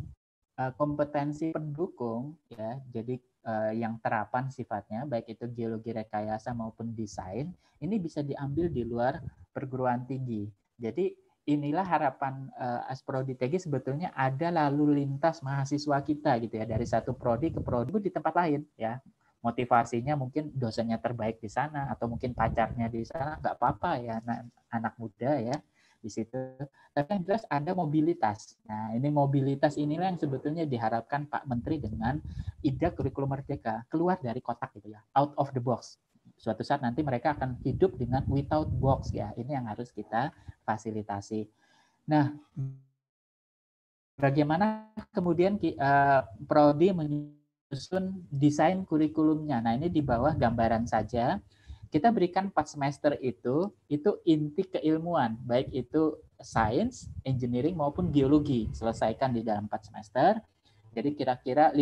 Speaker 3: uh, kompetensi pendukung ya, jadi uh, yang terapan sifatnya baik itu geologi rekayasa maupun desain ini bisa diambil di luar perguruan tinggi. Jadi inilah harapan uh, eh, Asprodi TG sebetulnya ada lalu lintas mahasiswa kita gitu ya dari satu prodi ke prodi di tempat lain ya motivasinya mungkin dosennya terbaik di sana atau mungkin pacarnya di sana nggak apa-apa ya anak, anak muda ya di situ tapi yang jelas ada mobilitas nah ini mobilitas inilah yang sebetulnya diharapkan Pak Menteri dengan ide kurikulum merdeka keluar dari kotak gitu ya out of the box suatu saat nanti mereka akan hidup dengan without box ya. Ini yang harus kita fasilitasi. Nah, bagaimana kemudian eh, prodi menyusun desain kurikulumnya. Nah, ini di bawah gambaran saja. Kita berikan 4 semester itu, itu inti keilmuan, baik itu sains, engineering maupun geologi, Selesaikan di dalam 4 semester. Jadi kira-kira 50%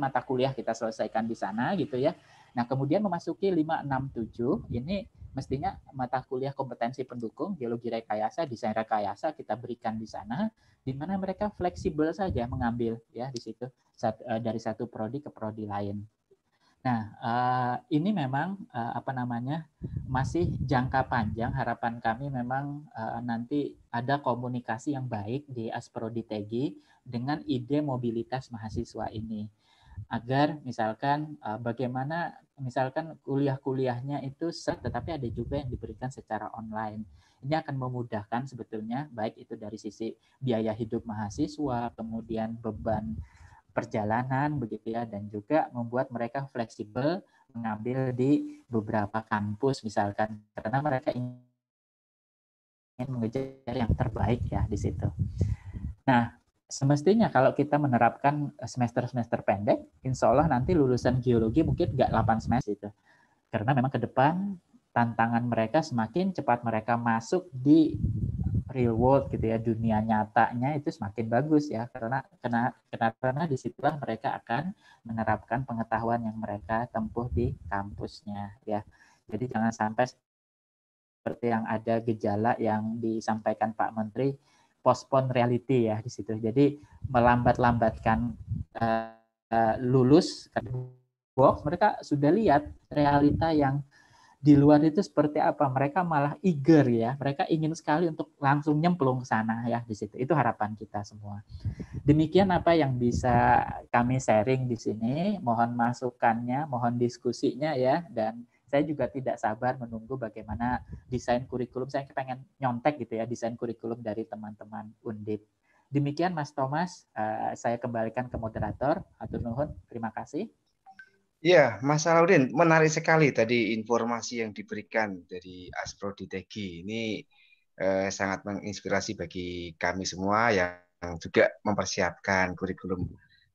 Speaker 3: mata kuliah kita selesaikan di sana gitu ya. Nah, kemudian memasuki 567 ini mestinya mata kuliah kompetensi pendukung geologi rekayasa, desain rekayasa kita berikan di sana di mana mereka fleksibel saja mengambil ya di situ eh, dari satu prodi ke prodi lain. Nah, eh, ini memang eh, apa namanya? masih jangka panjang harapan kami memang nanti ada komunikasi yang baik di Asprodi Tegi dengan ide mobilitas mahasiswa ini agar misalkan bagaimana misalkan kuliah-kuliahnya itu set, tetapi ada juga yang diberikan secara online. Ini akan memudahkan sebetulnya, baik itu dari sisi biaya hidup mahasiswa, kemudian beban perjalanan, begitu ya, dan juga membuat mereka fleksibel mengambil di beberapa kampus, misalkan karena mereka ingin mengejar yang terbaik ya di situ. Nah, semestinya kalau kita menerapkan eh, semester-semester pendek, insya Allah nanti lulusan geologi mungkin nggak 8 semester itu. Karena memang ke depan tantangan mereka semakin cepat mereka masuk di real world gitu ya, dunia nyatanya itu semakin bagus ya. Karena karena karena, karena disitulah mereka akan menerapkan pengetahuan yang mereka tempuh di kampusnya ya. Jadi jangan sampai seperti yang ada gejala yang disampaikan Pak Menteri postpone reality ya di situ. Jadi melambat-lambatkan uh, uh, lulus box, mereka sudah lihat realita yang di luar itu seperti apa. Mereka malah eager ya. Mereka ingin sekali untuk langsung nyemplung ke sana ya di situ. Itu harapan kita semua. Demikian apa yang bisa kami sharing di sini. Mohon masukannya, mohon diskusinya ya dan saya juga tidak sabar menunggu bagaimana desain kurikulum. Saya pengen nyontek gitu ya desain kurikulum dari teman-teman Undip. Demikian Mas Thomas, eh, saya kembalikan ke moderator. Atur nuhun, terima kasih.
Speaker 1: Ya, Mas Alaudin menarik sekali tadi informasi yang diberikan dari Aspro Ditegi. Ini eh, sangat menginspirasi bagi kami semua yang juga mempersiapkan kurikulum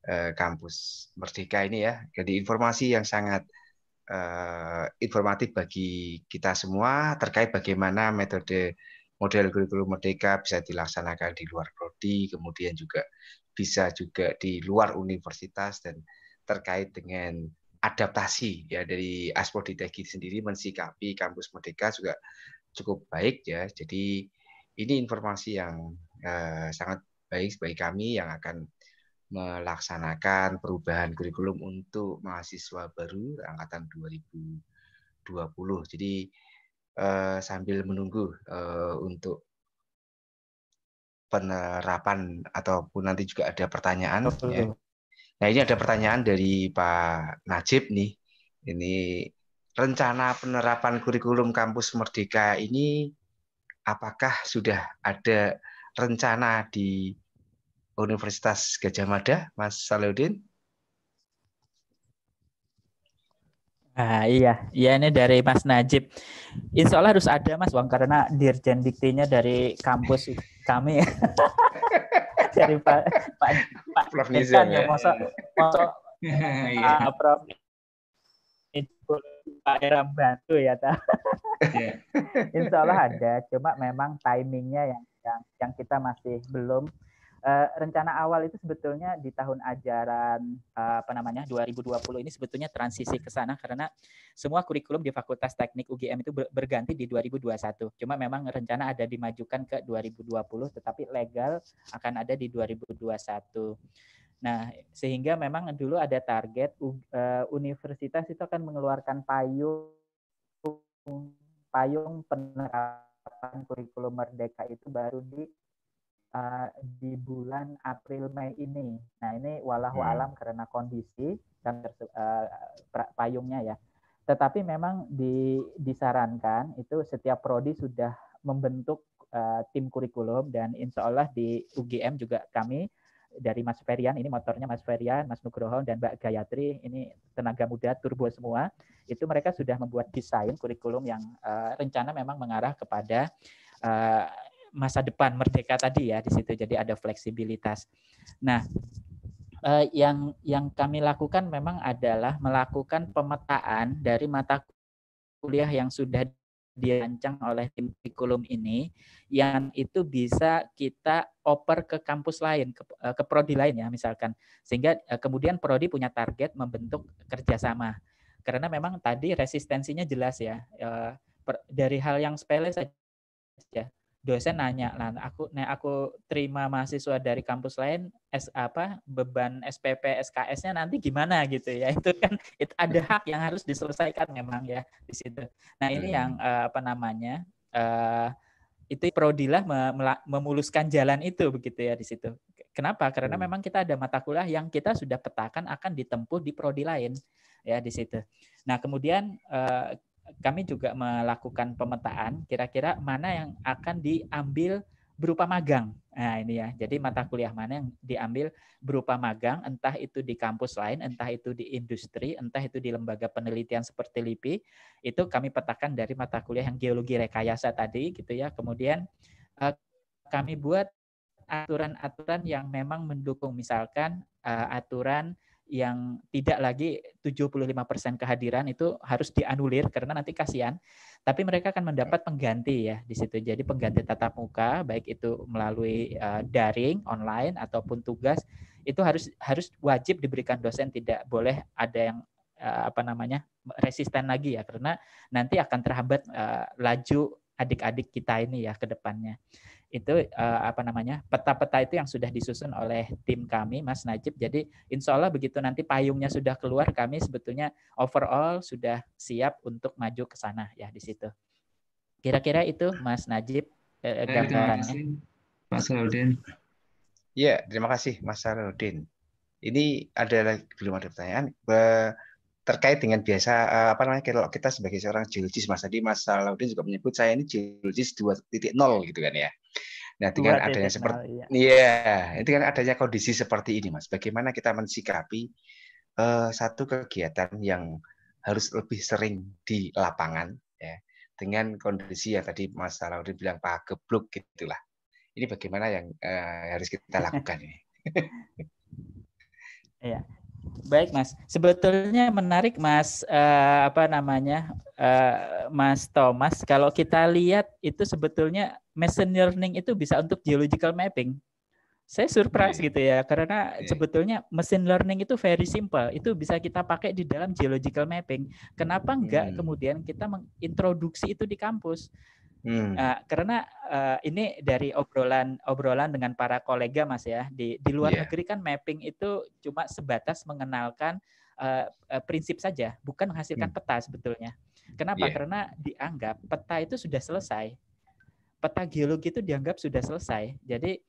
Speaker 1: eh, kampus Merdeka ini ya. Jadi informasi yang sangat Eh, informatif bagi kita semua terkait bagaimana metode model kurikulum merdeka bisa dilaksanakan di luar prodi, kemudian juga bisa juga di luar universitas dan terkait dengan adaptasi ya dari aspek Tegi sendiri mensikapi kampus merdeka juga cukup baik ya. Jadi ini informasi yang uh, sangat baik bagi kami yang akan melaksanakan perubahan kurikulum untuk mahasiswa baru angkatan 2020. Jadi eh, sambil menunggu eh, untuk penerapan ataupun nanti juga ada pertanyaan. Ya. Nah ini ada pertanyaan dari Pak Najib nih. Ini rencana penerapan kurikulum kampus Merdeka ini apakah sudah ada rencana di Universitas Gajah Mada, Mas Salahuddin? Ah, iya, iya ini dari Mas Najib.
Speaker 3: Insya Allah harus ada Mas Wang karena dirjen diktinya dari kampus kami. dari Pak Pak Pak Prof. Nizam ya, ya, masa masa iya. ah, Prof. Pak Eram bantu ya ta. Iya. Insya Allah ada, cuma memang timingnya yang yang yang kita masih belum Eh, rencana awal itu sebetulnya di tahun ajaran uh, apa namanya 2020 ini sebetulnya transisi ke sana karena semua kurikulum di Fakultas Teknik UGM itu berganti di 2021. Cuma memang rencana ada dimajukan ke 2020 tetapi legal akan ada di 2021. Nah, sehingga memang dulu ada target uh, universitas itu akan mengeluarkan payung payung penerapan kurikulum merdeka itu baru di Eh, di bulan April Mei ini. Nah ini walau hmm. alam karena kondisi dan uh, eh, payungnya ya. Tetapi memang di, disarankan itu setiap prodi sudah membentuk uh, tim kurikulum dan insya Allah di UGM juga kami dari Mas Ferian, ini motornya Mas Ferian, Mas Nugroho, dan Mbak Gayatri, ini tenaga muda turbo semua, itu mereka sudah membuat desain kurikulum yang uh, rencana memang mengarah kepada masa depan merdeka tadi ya di situ. Jadi ada fleksibilitas. Nah, eh, yang yang kami lakukan memang adalah melakukan pemetaan dari mata kuliah yang sudah dirancang oleh tim kurikulum ini yang itu bisa kita oper ke kampus lain ke, eh, ke prodi lain ya misalkan sehingga eh, kemudian prodi punya target membentuk kerjasama karena memang tadi resistensinya jelas ya eh, dari hal yang sepele saja dosen nanya lah aku nah aku terima mahasiswa dari kampus lain S apa beban SPP SKS-nya nanti gimana gitu ya itu kan itu ada hak yang harus diselesaikan memang ya di situ nah ini yang uh, apa namanya uh, itu prodilah memuluskan jalan itu begitu ya di situ kenapa karena memang kita ada mata kuliah yang kita sudah petakan akan ditempuh di prodi lain ya di situ nah kemudian uh, kami juga melakukan pemetaan kira-kira mana yang akan diambil berupa magang. Nah, ini ya. Jadi mata kuliah mana yang diambil berupa magang, entah itu di kampus lain, entah itu di industri, entah itu di lembaga penelitian seperti LIPI, itu kami petakan dari mata kuliah yang geologi rekayasa tadi gitu ya. Kemudian eh, kami buat aturan-aturan yang memang mendukung misalkan eh, aturan yang tidak lagi 75% kehadiran itu harus dianulir karena nanti kasihan. Tapi mereka akan mendapat pengganti ya di situ. Jadi pengganti tatap muka baik itu melalui eh, daring, online ataupun tugas itu harus harus wajib diberikan dosen tidak boleh ada yang eh, apa namanya resisten lagi ya karena nanti akan terhambat eh, laju adik-adik kita ini ya ke depannya itu uh, apa namanya peta-peta itu yang sudah disusun oleh tim kami Mas Najib jadi insya Allah begitu nanti payungnya sudah keluar kami sebetulnya overall sudah siap untuk maju ke sana ya di situ kira-kira itu Mas Najib eh, eh, eh gambarannya
Speaker 1: Mas Harudin ya terima kasih Mas Sarudin. Ini ada belum ada pertanyaan terkait dengan biasa apa namanya kalau kita sebagai seorang geologis Mas tadi Mas Laudin juga menyebut saya ini geologis 2.0 gitu kan ya. Nah, dengan Buat adanya seperti ya. iya, yeah, dengan adanya kondisi seperti ini, Mas, bagaimana kita mensikapi uh, satu kegiatan yang harus lebih sering di lapangan ya dengan kondisi yang tadi Mas Laurin bilang Pak gebluk gitulah. Ini bagaimana yang uh, harus kita lakukan ini?
Speaker 3: Iya. Baik Mas, sebetulnya menarik Mas uh, apa namanya uh, Mas Thomas. Kalau kita lihat itu sebetulnya machine learning itu bisa untuk geological mapping. Saya surprise gitu ya karena sebetulnya machine learning itu very simple. Itu bisa kita pakai di dalam geological mapping. Kenapa enggak hmm. kemudian kita mengintroduksi itu di kampus? Hmm. Uh, karena uh, ini dari obrolan obrolan dengan para kolega mas ya di di luar yeah. negeri kan mapping itu cuma sebatas mengenalkan uh, prinsip saja, bukan menghasilkan hmm. peta sebetulnya. Kenapa? Yeah. Karena dianggap peta itu sudah selesai. Peta geologi itu dianggap sudah selesai. Jadi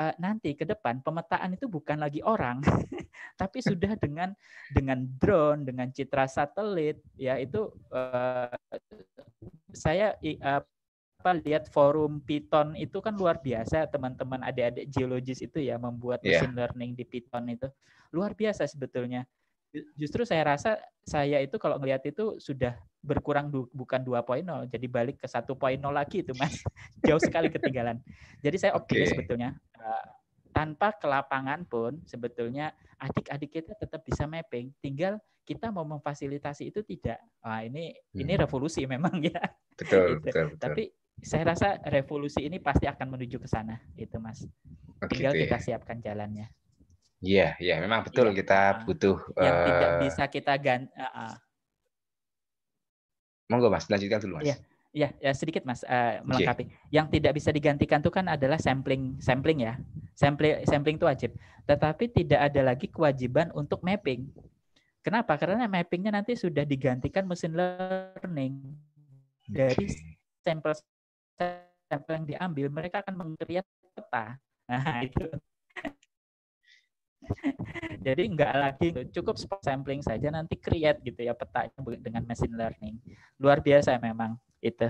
Speaker 3: uh, nanti ke depan pemetaan itu bukan lagi orang, tapi sudah dengan dengan drone, dengan citra satelit, ya itu uh, saya uh, apa lihat forum Python itu kan luar biasa teman-teman adik-adik geologis itu ya membuat yeah. machine learning di Python itu luar biasa sebetulnya. Justru saya rasa saya itu kalau ngelihat itu sudah berkurang du bukan 2.0 jadi balik ke satu poin 1.0 lagi itu Mas. Jauh sekali ketinggalan. Jadi saya optimis okay. sebetulnya uh, tanpa kelapangan pun sebetulnya adik-adik kita tetap bisa mapping. Tinggal kita mau memfasilitasi itu tidak. Wah, ini hmm. ini revolusi memang ya. Betul, gitu. betul, betul. Tapi saya rasa revolusi ini pasti akan menuju ke sana itu mas oh, tinggal gitu ya. kita siapkan jalannya
Speaker 1: iya yeah, iya yeah, memang betul yeah. kita ah, butuh yang uh, tidak eh, bisa
Speaker 3: kita ganti uh, ah, uh. Ah.
Speaker 1: monggo mas lanjutkan dulu mas yeah.
Speaker 3: Ya, iya, ya sedikit mas uh, melengkapi. Okay. Yang tidak bisa digantikan itu kan adalah sampling, sampling ya, sampling, sampling itu wajib. Tetapi tidak ada lagi kewajiban untuk mapping. Kenapa? Karena mappingnya nanti sudah digantikan mesin learning dari sampel Sampel yang diambil, mereka akan mengkreat peta. Nah, itu. Jadi nggak lagi cukup spot sampling saja nanti create gitu ya petanya dengan machine learning. Luar biasa memang itu.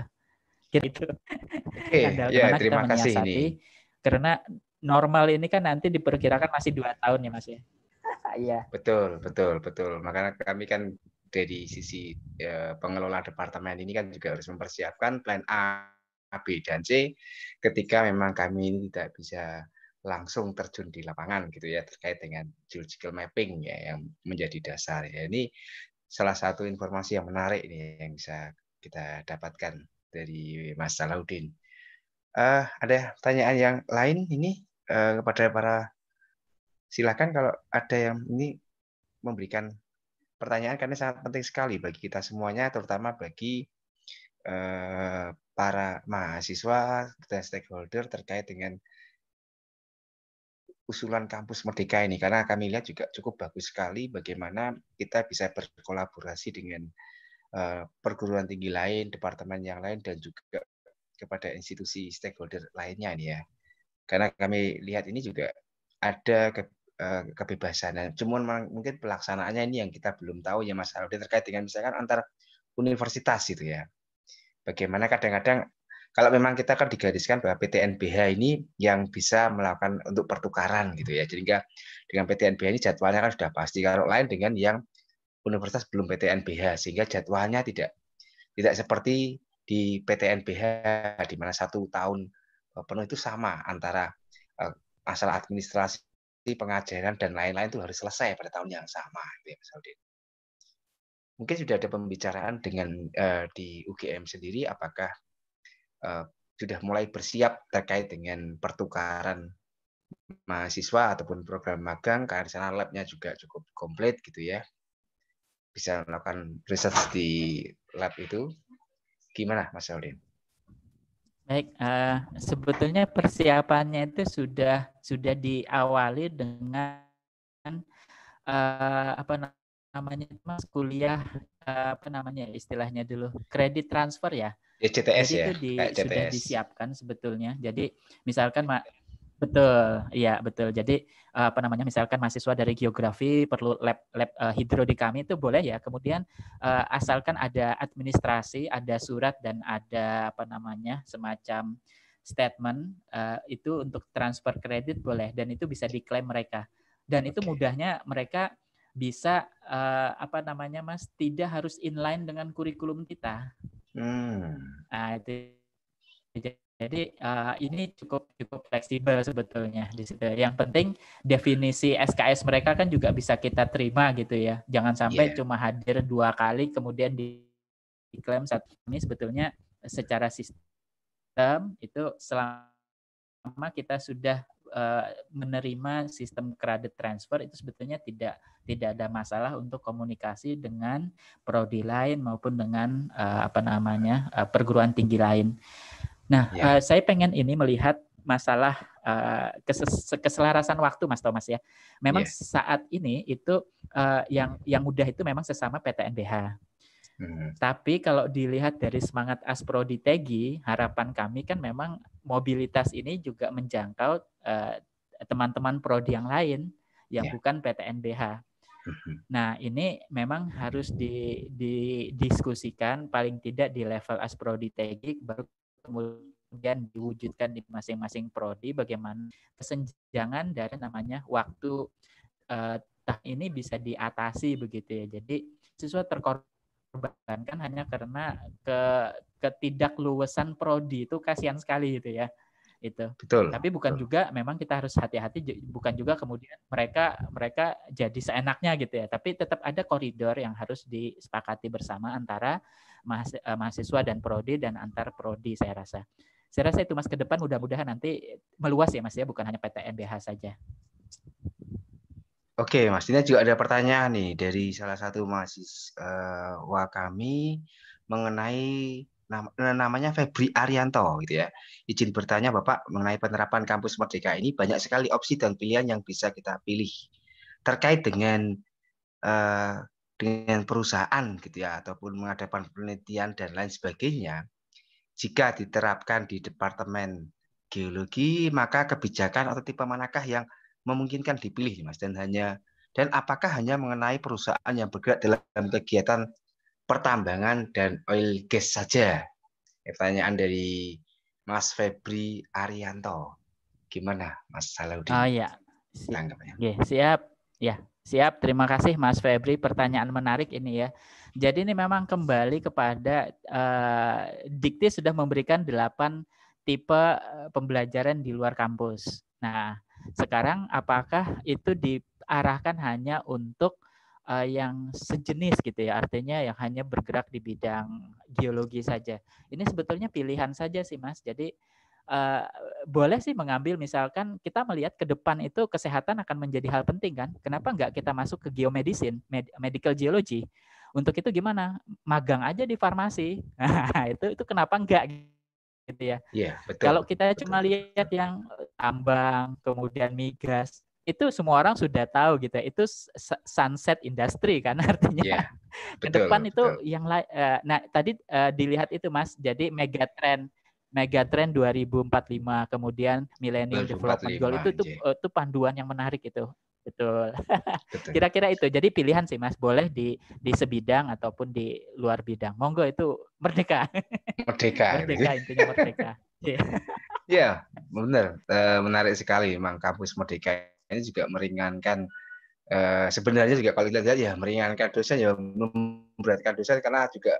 Speaker 3: Gitu. Oke, okay, ya, terima kasih ini. Karena normal ini kan nanti diperkirakan masih dua tahun ya Mas ya.
Speaker 1: Iya. Betul, betul, betul. Makanya kami kan dari sisi ya, pengelola departemen ini kan juga harus mempersiapkan plan A, A, B, dan C ketika memang kami tidak bisa langsung terjun di lapangan gitu ya terkait dengan geological mapping ya yang menjadi dasar ya ini salah satu informasi yang menarik nih yang bisa kita dapatkan dari Mas Salahuddin. Uh, ada pertanyaan yang lain ini uh, kepada para silakan kalau ada yang ini memberikan pertanyaan karena sangat penting sekali bagi kita semuanya terutama bagi Eh, para mahasiswa dan stakeholder terkait dengan usulan kampus merdeka ini karena kami lihat juga cukup bagus sekali bagaimana kita bisa berkolaborasi dengan eh, perguruan tinggi lain, departemen yang lain dan juga kepada institusi stakeholder lainnya ini ya. Karena kami lihat ini juga ada ke, eh, kebebasan dan cuman mungkin pelaksanaannya ini yang kita belum tahu ya Mas Aldi terkait dengan misalkan antar universitas itu ya bagaimana kadang-kadang kalau memang kita kan digariskan bahwa PTNBH ini yang bisa melakukan untuk pertukaran gitu ya. Jadi enggak dengan PTNBH ini jadwalnya kan sudah pasti. Kalau lain dengan yang universitas belum PTNBH sehingga jadwalnya tidak tidak seperti di PTNBH di mana satu tahun eh, penuh itu sama antara eh, asal administrasi pengajaran dan lain-lain itu harus selesai pada tahun yang sama gitu ya, Mas Audin mungkin sudah ada pembicaraan dengan uh, di UGM sendiri apakah uh, sudah mulai bersiap terkait dengan pertukaran mahasiswa ataupun program magang karena sana labnya juga cukup komplit gitu ya bisa melakukan riset di lab itu gimana Mas Aldin?
Speaker 3: Baik, uh, sebetulnya persiapannya itu sudah sudah diawali dengan uh, apa namanya mas kuliah eh, apa namanya istilahnya dulu kredit transfer ya.
Speaker 1: Ya CTS Jadi ya. Itu di, CTS. sudah disiapkan
Speaker 3: sebetulnya. Jadi misalkan mak betul, iya betul. Jadi eh, apa namanya misalkan mahasiswa dari geografi perlu lab lab uh, hidro di kami itu boleh ya. Kemudian uh, asalkan ada administrasi, ada surat dan ada apa namanya semacam statement uh, itu untuk transfer kredit boleh dan itu bisa diklaim mereka dan okay. itu mudahnya mereka bisa uh, apa namanya mas tidak harus inline dengan kurikulum kita. Hmm. Nah, itu, jadi uh, ini cukup cukup fleksibel sebetulnya di situ. Yang penting definisi SKS mereka kan juga bisa kita terima gitu ya. Jangan sampai yeah. cuma hadir dua kali kemudian diklaim satu ini sebetulnya secara sistem itu selama kita sudah uh, menerima sistem credit transfer itu sebetulnya tidak tidak ada masalah untuk komunikasi dengan prodi lain maupun dengan uh, apa namanya uh, perguruan tinggi lain. Nah, ya. uh, saya pengen ini melihat masalah uh, keses keselarasan waktu Mas Thomas ya. Memang ya. saat ini itu uh, yang yang mudah itu memang sesama PTNBH. Hmm. Tapi kalau dilihat dari semangat Asprodi Tegi, harapan kami kan memang mobilitas ini juga menjangkau teman eh, teman-teman prodi yang lain yang yeah. bukan PTNBH. Mhm. Nah, ini memang harus didiskusikan paling tidak di level asprodi tegik baru kemudian diwujudkan di masing-masing prodi bagaimana kesenjangan dari namanya waktu eh, ini bisa diatasi begitu ya. Jadi siswa terkorbankan hanya karena ke ketidakluwesan prodi itu kasihan sekali gitu ya itu. Betul. Tapi bukan Betul. juga memang kita harus hati-hati bukan juga kemudian mereka mereka jadi seenaknya gitu ya. Tapi tetap ada koridor yang harus disepakati bersama antara eh, mahasiswa dan prodi dan antar prodi saya rasa. Saya rasa itu Mas ke depan mudah-mudahan nanti meluas ya Mas ya bukan hanya PTNBH saja.
Speaker 1: Oke, Mas Dina juga ada pertanyaan nih dari salah satu mahasiswa eh, kami mengenai Nam eh, namanya Febri Arianto gitu ya. Izin bertanya Bapak mengenai penerapan kampus merdeka ini banyak sekali opsi dan pilihan yang bisa kita pilih terkait dengan uh, dengan perusahaan gitu ya ataupun mengadakan penelitian dan lain sebagainya. Jika diterapkan di departemen geologi, maka kebijakan atau tipe manakah yang memungkinkan dipilih Mas dan hanya dan apakah hanya mengenai perusahaan yang bergerak dalam kegiatan pertambangan dan oil gas saja? Pertanyaan dari Mas Febri Arianto. Gimana Mas Salahuddin? Oh ya. Siap. siap. Ya, siap. Terima kasih Mas Febri pertanyaan
Speaker 3: menarik ini ya. Jadi ini memang kembali kepada uh, Dikti sudah memberikan delapan tipe eh, pembelajaran di luar kampus. Nah, sekarang apakah itu diarahkan hanya untuk uh, yang sejenis gitu ya artinya yang hanya bergerak di bidang geologi saja ini sebetulnya pilihan saja sih mas jadi uh, boleh sih mengambil misalkan kita melihat ke depan itu kesehatan akan menjadi hal penting kan kenapa nggak kita masuk ke geomedicine med medical geology untuk itu gimana magang aja di farmasi nah, itu itu kenapa nggak gitu ya yeah, betul. kalau kita cuma lihat yang tambang kemudian migas itu semua orang sudah tahu gitu ya. itu sunset industri kan artinya yeah, iya, betul, ke depan betul. itu yang lain uh, eh, nah tadi uh, dilihat itu mas jadi megatrend megatrend 2045 kemudian milenial development goal itu tuh itu eh, panduan yang menarik itu betul kira-kira itu jadi pilihan sih mas boleh di di sebidang ataupun di luar bidang monggo itu merdeka
Speaker 1: merdeka merdeka intinya merdeka ya yeah, benar uh, menarik sekali memang kampus merdeka ini juga meringankan eh, sebenarnya juga kalau dilihat ya meringankan dosen ya memberatkan dosa karena juga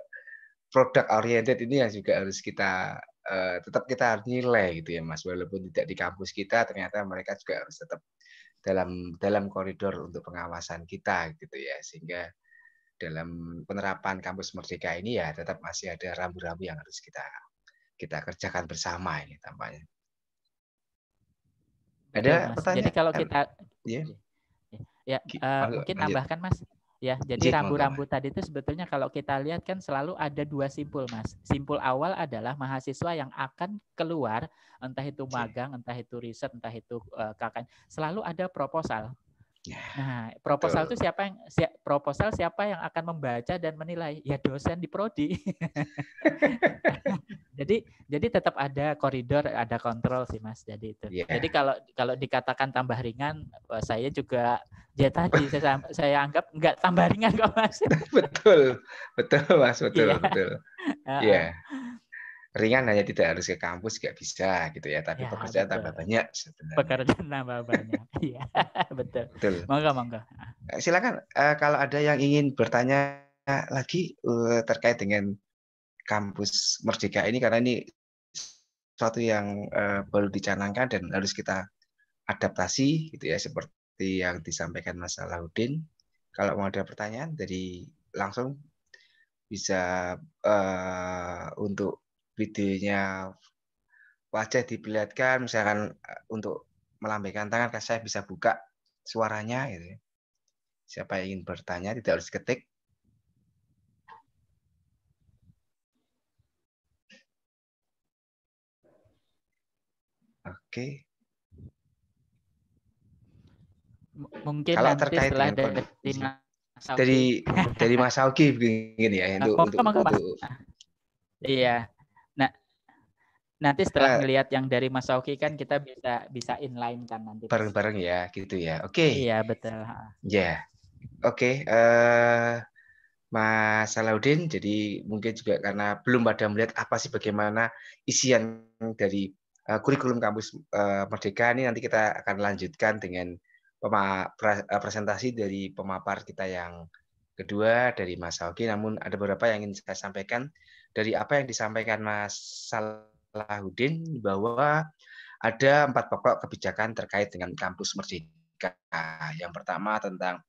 Speaker 1: produk oriented ini yang juga harus kita eh, tetap kita harus nilai gitu ya Mas walaupun tidak di kampus kita ternyata mereka juga harus tetap dalam dalam koridor untuk pengawasan kita gitu ya sehingga dalam penerapan kampus merdeka ini ya tetap masih ada rambu-rambu yang harus kita kita kerjakan bersama ini tampaknya. Ada iya. Iya. ya, pertanyaan? Jadi kalau kita ya, ya uh, mungkin tambahkan Mas. Ya, jadi iya, rambu-rambu
Speaker 3: tadi itu sebetulnya kalau kita lihat kan selalu ada dua simpul, Mas. Simpul awal adalah mahasiswa yang akan keluar, entah itu magang, entah itu riset, entah itu uh, kakak, selalu ada proposal Nah, proposal itu siapa yang si, proposal siapa yang akan membaca dan menilai? Ya dosen di prodi. jadi jadi tetap ada koridor, ada kontrol sih Mas. Jadi itu. Yeah. Jadi kalau kalau dikatakan tambah ringan, eh, saya juga ya tadi saya saya anggap nggak tambah ringan kok
Speaker 1: Mas. betul. Betul Mas, betul, yeah. betul. Iya. Yeah ringan hanya tidak harus ke kampus juga bisa gitu ya tapi ya, pekerjaan betul. tambah banyak sebenarnya
Speaker 3: pekerjaan tambah banyak iya betul betul mangga mangga
Speaker 1: eh, silakan uh, kalau ada yang ingin bertanya lagi uh, terkait dengan kampus merdeka ini karena ini suatu yang uh, baru dicanangkan dan harus kita adaptasi gitu ya seperti yang disampaikan Mas Alauddin kalau mau ada pertanyaan dari langsung bisa uh, untuk videonya wajah diperlihatkan misalkan eh, untuk melambaikan tangan kan saya bisa buka suaranya gitu. Ya. Siapa yang ingin bertanya tidak harus ketik. Oke. Mungkin kalau terkait dengan dari, dari dari Mas Auki begini ya untuk, untuk, untuk, untuk
Speaker 3: Iya. Nanti setelah melihat eh. yang dari Mas Oki kan kita bisa bisa inline kan nanti.
Speaker 1: Bareng-bareng ya gitu ya. Oke. Okay. Iya betul. Ya. Yeah. Oke. Okay. Uh, eh, Mas Salahuddin jadi mungkin juga karena belum pada melihat apa sih bagaimana isian dari uh, kurikulum kampus uh, Merdeka ini nanti kita akan lanjutkan dengan pema presentasi dari pemapar kita yang kedua dari Mas Oki. Namun ada beberapa yang ingin saya sampaikan dari apa yang disampaikan Mas Salahuddin Salahuddin bahwa ada empat pokok kebijakan terkait dengan kampus merdeka. Yang pertama tentang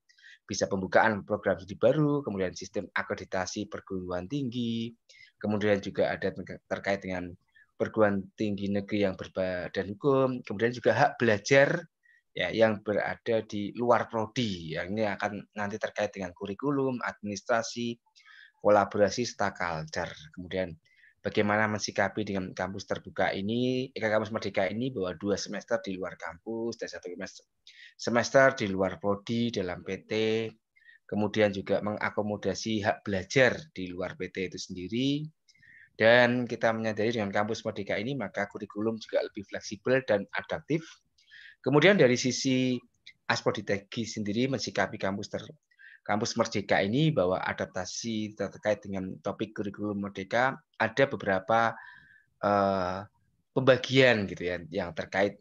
Speaker 1: bisa pembukaan program studi baru, kemudian sistem akreditasi perguruan tinggi, kemudian juga ada terkait dengan perguruan tinggi negeri yang berbadan hukum, kemudian juga hak belajar ya yang berada di luar prodi. Yang ini akan nanti terkait dengan kurikulum, administrasi, kolaborasi serta culture. Kemudian bagaimana mensikapi dengan kampus terbuka ini, eh, kampus merdeka ini bahwa dua semester di luar kampus dan satu semester, semester di luar prodi dalam PT, kemudian juga mengakomodasi hak belajar di luar PT itu sendiri, dan kita menyadari dengan kampus merdeka ini maka kurikulum juga lebih fleksibel dan adaptif. Kemudian dari sisi aspoditegi sendiri mensikapi kampus ter Kampus Merdeka ini bahwa adaptasi terkait dengan topik kurikulum Merdeka ada beberapa uh, pembagian gitu ya yang terkait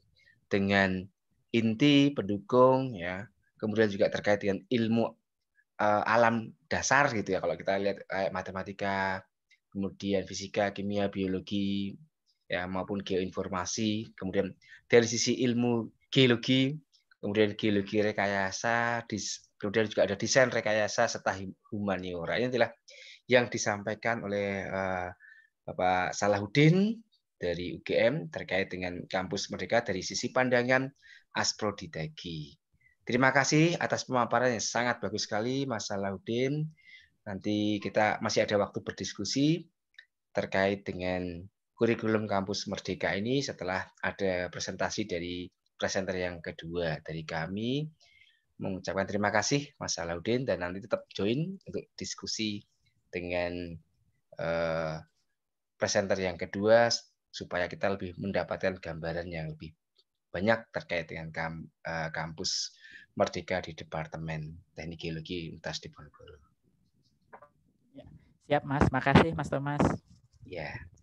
Speaker 1: dengan inti pendukung ya, kemudian juga terkait dengan ilmu uh, alam dasar gitu ya kalau kita lihat kayak matematika, kemudian fisika, kimia, biologi ya maupun geoinformasi, kemudian dari sisi ilmu geologi kemudian geologi rekayasa, kemudian juga ada desain rekayasa serta humaniora. Ini adalah yang disampaikan oleh eh, Bapak Salahuddin dari UGM terkait dengan kampus merdeka dari sisi pandangan asprodidagi. Terima kasih atas pemaparan yang sangat bagus sekali Mas Salahuddin. Nanti kita masih ada waktu berdiskusi terkait dengan kurikulum kampus Merdeka ini setelah ada presentasi dari presenter yang kedua dari kami mengucapkan terima kasih Mas Alauddin dan nanti tetap join untuk diskusi dengan uh, presenter yang kedua supaya kita lebih mendapatkan gambaran yang lebih banyak terkait dengan kam, uh, kampus Merdeka di Departemen Teknik Geologi Universitas Diponegoro.
Speaker 3: Ya, siap Mas, makasih Mas Thomas.
Speaker 1: Ya. Yeah.